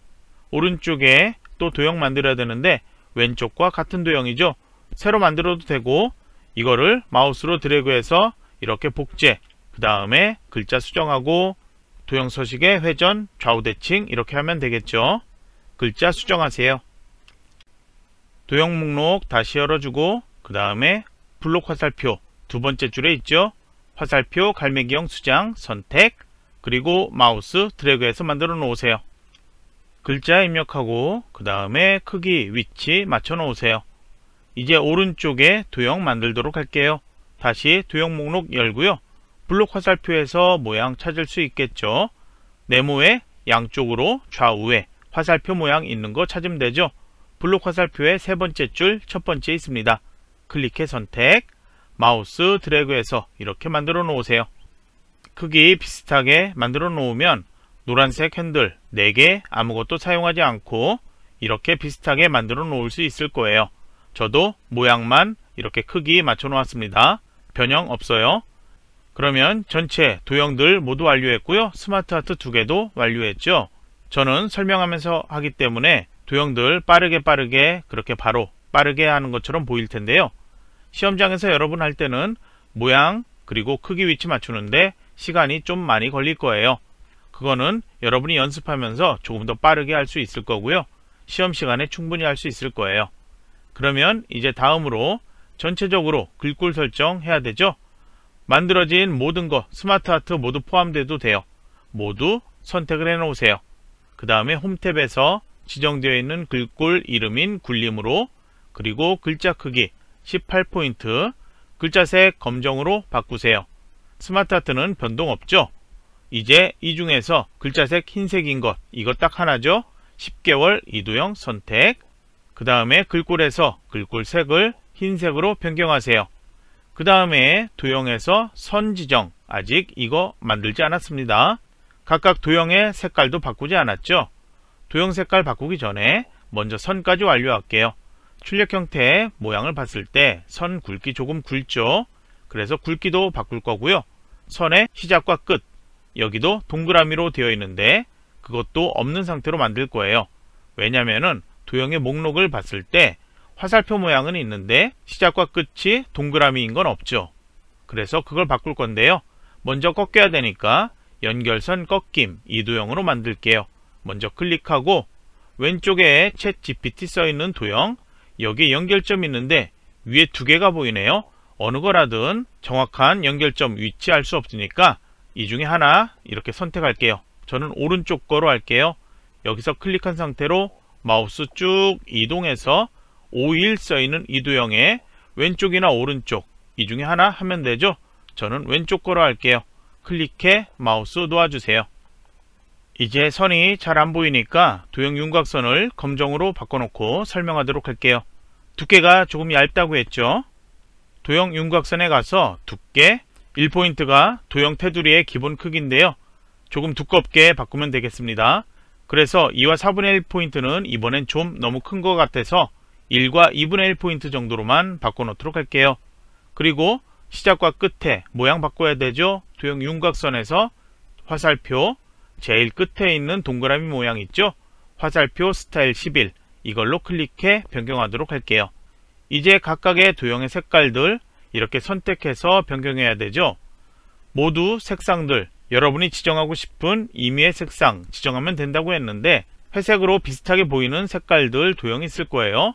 오른쪽에 또 도형 만들어야 되는데 왼쪽과 같은 도형이죠. 새로 만들어도 되고 이거를 마우스로 드래그해서 이렇게 복제 그 다음에 글자 수정하고 도형 서식의 회전 좌우 대칭 이렇게 하면 되겠죠 글자 수정하세요 도형 목록 다시 열어주고 그 다음에 블록 화살표 두 번째 줄에 있죠 화살표 갈매기형 수장 선택 그리고 마우스 드래그해서 만들어 놓으세요 글자 입력하고 그 다음에 크기 위치 맞춰 놓으세요 이제 오른쪽에 도형 만들도록 할게요. 다시 도형 목록 열고요. 블록 화살표에서 모양 찾을 수 있겠죠. 네모에 양쪽으로 좌우에 화살표 모양 있는 거 찾으면 되죠. 블록 화살표의 세 번째 줄 첫 번째 있습니다. 클릭해 선택, 마우스 드래그해서 이렇게 만들어 놓으세요. 크기 비슷하게 만들어 놓으면 노란색 핸들 4개 아무것도 사용하지 않고 이렇게 비슷하게 만들어 놓을 수 있을 거예요. 저도 모양만 이렇게 크기 맞춰 놓았습니다. 변형 없어요. 그러면 전체 도형들 모두 완료했고요. 스마트하트 두 개도 완료했죠. 저는 설명하면서 하기 때문에 도형들 빠르게 빠르게 그렇게 바로 빠르게 하는 것처럼 보일 텐데요. 시험장에서 여러분 할 때는 모양 그리고 크기 위치 맞추는데 시간이 좀 많이 걸릴 거예요. 그거는 여러분이 연습하면서 조금 더 빠르게 할 수 있을 거고요. 시험 시간에 충분히 할 수 있을 거예요. 그러면 이제 다음으로 전체적으로 글꼴 설정 해야 되죠. 만들어진 모든 것 스마트 아트 모두 포함돼도 돼요. 모두 선택을 해놓으세요. 그 다음에 홈탭에서 지정되어 있는 글꼴 이름인 굴림으로 그리고 글자 크기 18포인트 글자색 검정으로 바꾸세요. 스마트 아트는 변동 없죠? 이제 이 중에서 글자색 흰색인 것이거딱 하나죠? 10개월 이도형 선택 그 다음에 글꼴에서 글꼴 색을 흰색으로 변경하세요. 그 다음에 도형에서 선 지정 아직 이거 만들지 않았습니다. 각각 도형의 색깔도 바꾸지 않았죠. 도형 색깔 바꾸기 전에 먼저 선까지 완료할게요. 출력 형태의 모양을 봤을 때 선 굵기 조금 굵죠. 그래서 굵기도 바꿀 거고요. 선의 시작과 끝 여기도 동그라미로 되어 있는데 그것도 없는 상태로 만들 거예요. 왜냐면은 도형의 목록을 봤을 때 화살표 모양은 있는데 시작과 끝이 동그라미인 건 없죠. 그래서 그걸 바꿀 건데요. 먼저 꺾여야 되니까 연결선 꺾임 이 도형으로 만들게요. 먼저 클릭하고 왼쪽에 챗 GPT 써있는 도형 여기에 연결점 있는데 위에 두 개가 보이네요. 어느 거라든 정확한 연결점 위치 알 수 없으니까 이 중에 하나 이렇게 선택할게요. 저는 오른쪽 거로 할게요. 여기서 클릭한 상태로 마우스 쭉 이동해서 5일 써있는 이도형의 왼쪽이나 오른쪽 이 중에 하나 하면 되죠 저는 왼쪽 거로 할게요 클릭해 마우스 놓아주세요 이제 선이 잘 안보이니까 도형 윤곽선을 검정으로 바꿔놓고 설명하도록 할게요 두께가 조금 얇다고 했죠 도형 윤곽선에 가서 두께 1포인트가 도형 테두리의 기본 크기인데요 조금 두껍게 바꾸면 되겠습니다 그래서 2와 4분의 1 포인트는 이번엔 좀 너무 큰 것 같아서 1과 2분의 1 포인트 정도로만 바꿔놓도록 할게요. 그리고 시작과 끝에 모양 바꿔야 되죠. 도형 윤곽선에서 화살표 제일 끝에 있는 동그라미 모양 있죠. 화살표 스타일 11 이걸로 클릭해 변경하도록 할게요. 이제 각각의 도형의 색깔들 이렇게 선택해서 변경해야 되죠. 모두 색상들 여러분이 지정하고 싶은 임의의 색상 지정하면 된다고 했는데 회색으로 비슷하게 보이는 색깔들 도형이 있을 거예요.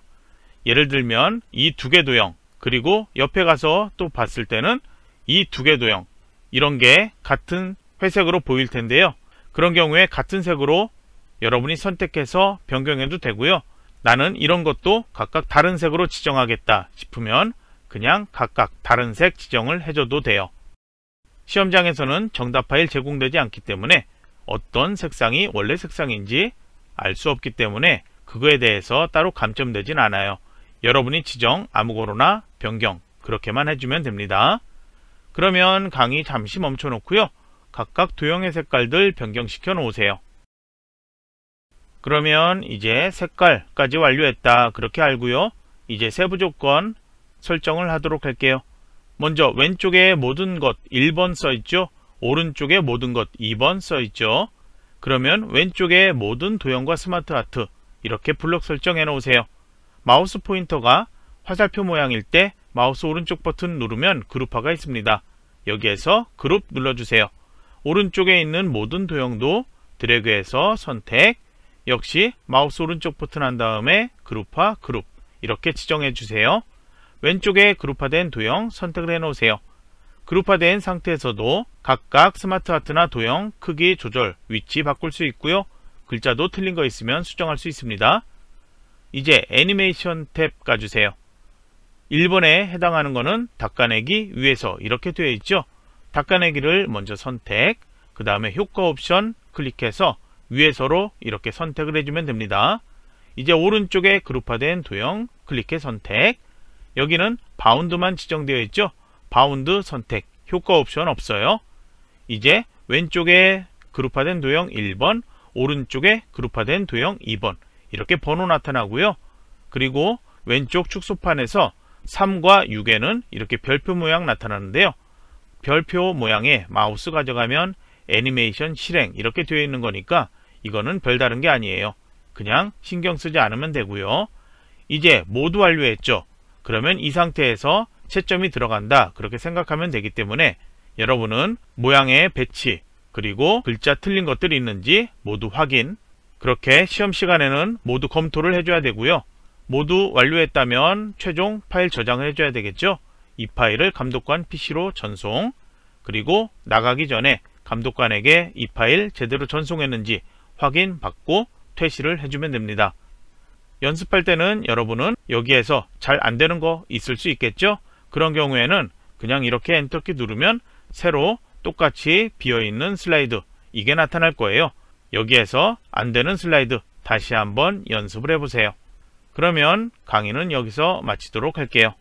예를 들면 이 두 개 도형 그리고 옆에 가서 또 봤을 때는 이 두 개 도형 이런 게 같은 회색으로 보일 텐데요. 그런 경우에 같은 색으로 여러분이 선택해서 변경해도 되고요. 나는 이런 것도 각각 다른 색으로 지정하겠다 싶으면 그냥 각각 다른 색 지정을 해줘도 돼요. 시험장에서는 정답 파일 제공되지 않기 때문에 어떤 색상이 원래 색상인지 알 수 없기 때문에 그거에 대해서 따로 감점되진 않아요. 여러분이 지정, 아무거나 변경 그렇게만 해주면 됩니다. 그러면 강의 잠시 멈춰놓고요. 각각 도형의 색깔들 변경시켜 놓으세요. 그러면 이제 색깔까지 완료했다 그렇게 알고요. 이제 세부 조건 설정을 하도록 할게요. 먼저 왼쪽에 모든 것 1번 써있죠. 오른쪽에 모든 것 2번 써있죠. 그러면 왼쪽에 모든 도형과 스마트 아트 이렇게 블록 설정해 놓으세요. 마우스 포인터가 화살표 모양일 때 마우스 오른쪽 버튼 누르면 그룹화가 있습니다. 여기에서 그룹 눌러주세요. 오른쪽에 있는 모든 도형도 드래그해서 선택, 역시 마우스 오른쪽 버튼 한 다음에 그룹화, 그룹 이렇게 지정해 주세요. 왼쪽에 그룹화된 도형 선택을 해놓으세요. 그룹화된 상태에서도 각각 스마트하트나 도형, 크기 조절, 위치 바꿀 수 있고요. 글자도 틀린 거 있으면 수정할 수 있습니다. 이제 애니메이션 탭까주세요 1번에 해당하는 거는 닦아내기 위에서 이렇게 되어 있죠. 닦아내기를 먼저 선택, 그 다음에 효과 옵션 클릭해서 위에서로 이렇게 선택을 해주면 됩니다. 이제 오른쪽에 그룹화된 도형 클릭해 선택, 여기는 바운드만 지정되어 있죠. 바운드 선택, 효과 옵션 없어요. 이제 왼쪽에 그룹화된 도형 1번, 오른쪽에 그룹화된 도형 2번 이렇게 번호 나타나고요. 그리고 왼쪽 축소판에서 3과 6에는 이렇게 별표 모양 나타나는데요. 별표 모양에 마우스 가져가면 애니메이션 실행 이렇게 되어 있는 거니까 이거는 별다른 게 아니에요. 그냥 신경 쓰지 않으면 되고요. 이제 모두 완료했죠. 그러면 이 상태에서 채점이 들어간다 그렇게 생각하면 되기 때문에 여러분은 모양의 배치 그리고 글자 틀린 것들이 있는지 모두 확인 그렇게 시험 시간에는 모두 검토를 해줘야 되고요 모두 완료했다면 최종 파일 저장을 해줘야 되겠죠 이 파일을 감독관 PC로 전송 그리고 나가기 전에 감독관에게 이 파일 제대로 전송했는지 확인받고 퇴시를 해주면 됩니다. 연습할 때는 여러분은 여기에서 잘 안되는 거 있을 수 있겠죠? 그런 경우에는 그냥 이렇게 엔터키 누르면 새로 똑같이 비어있는 슬라이드 이게 나타날 거예요. 여기에서 안되는 슬라이드 다시 한번 연습을 해보세요. 그러면 강의는 여기서 마치도록 할게요.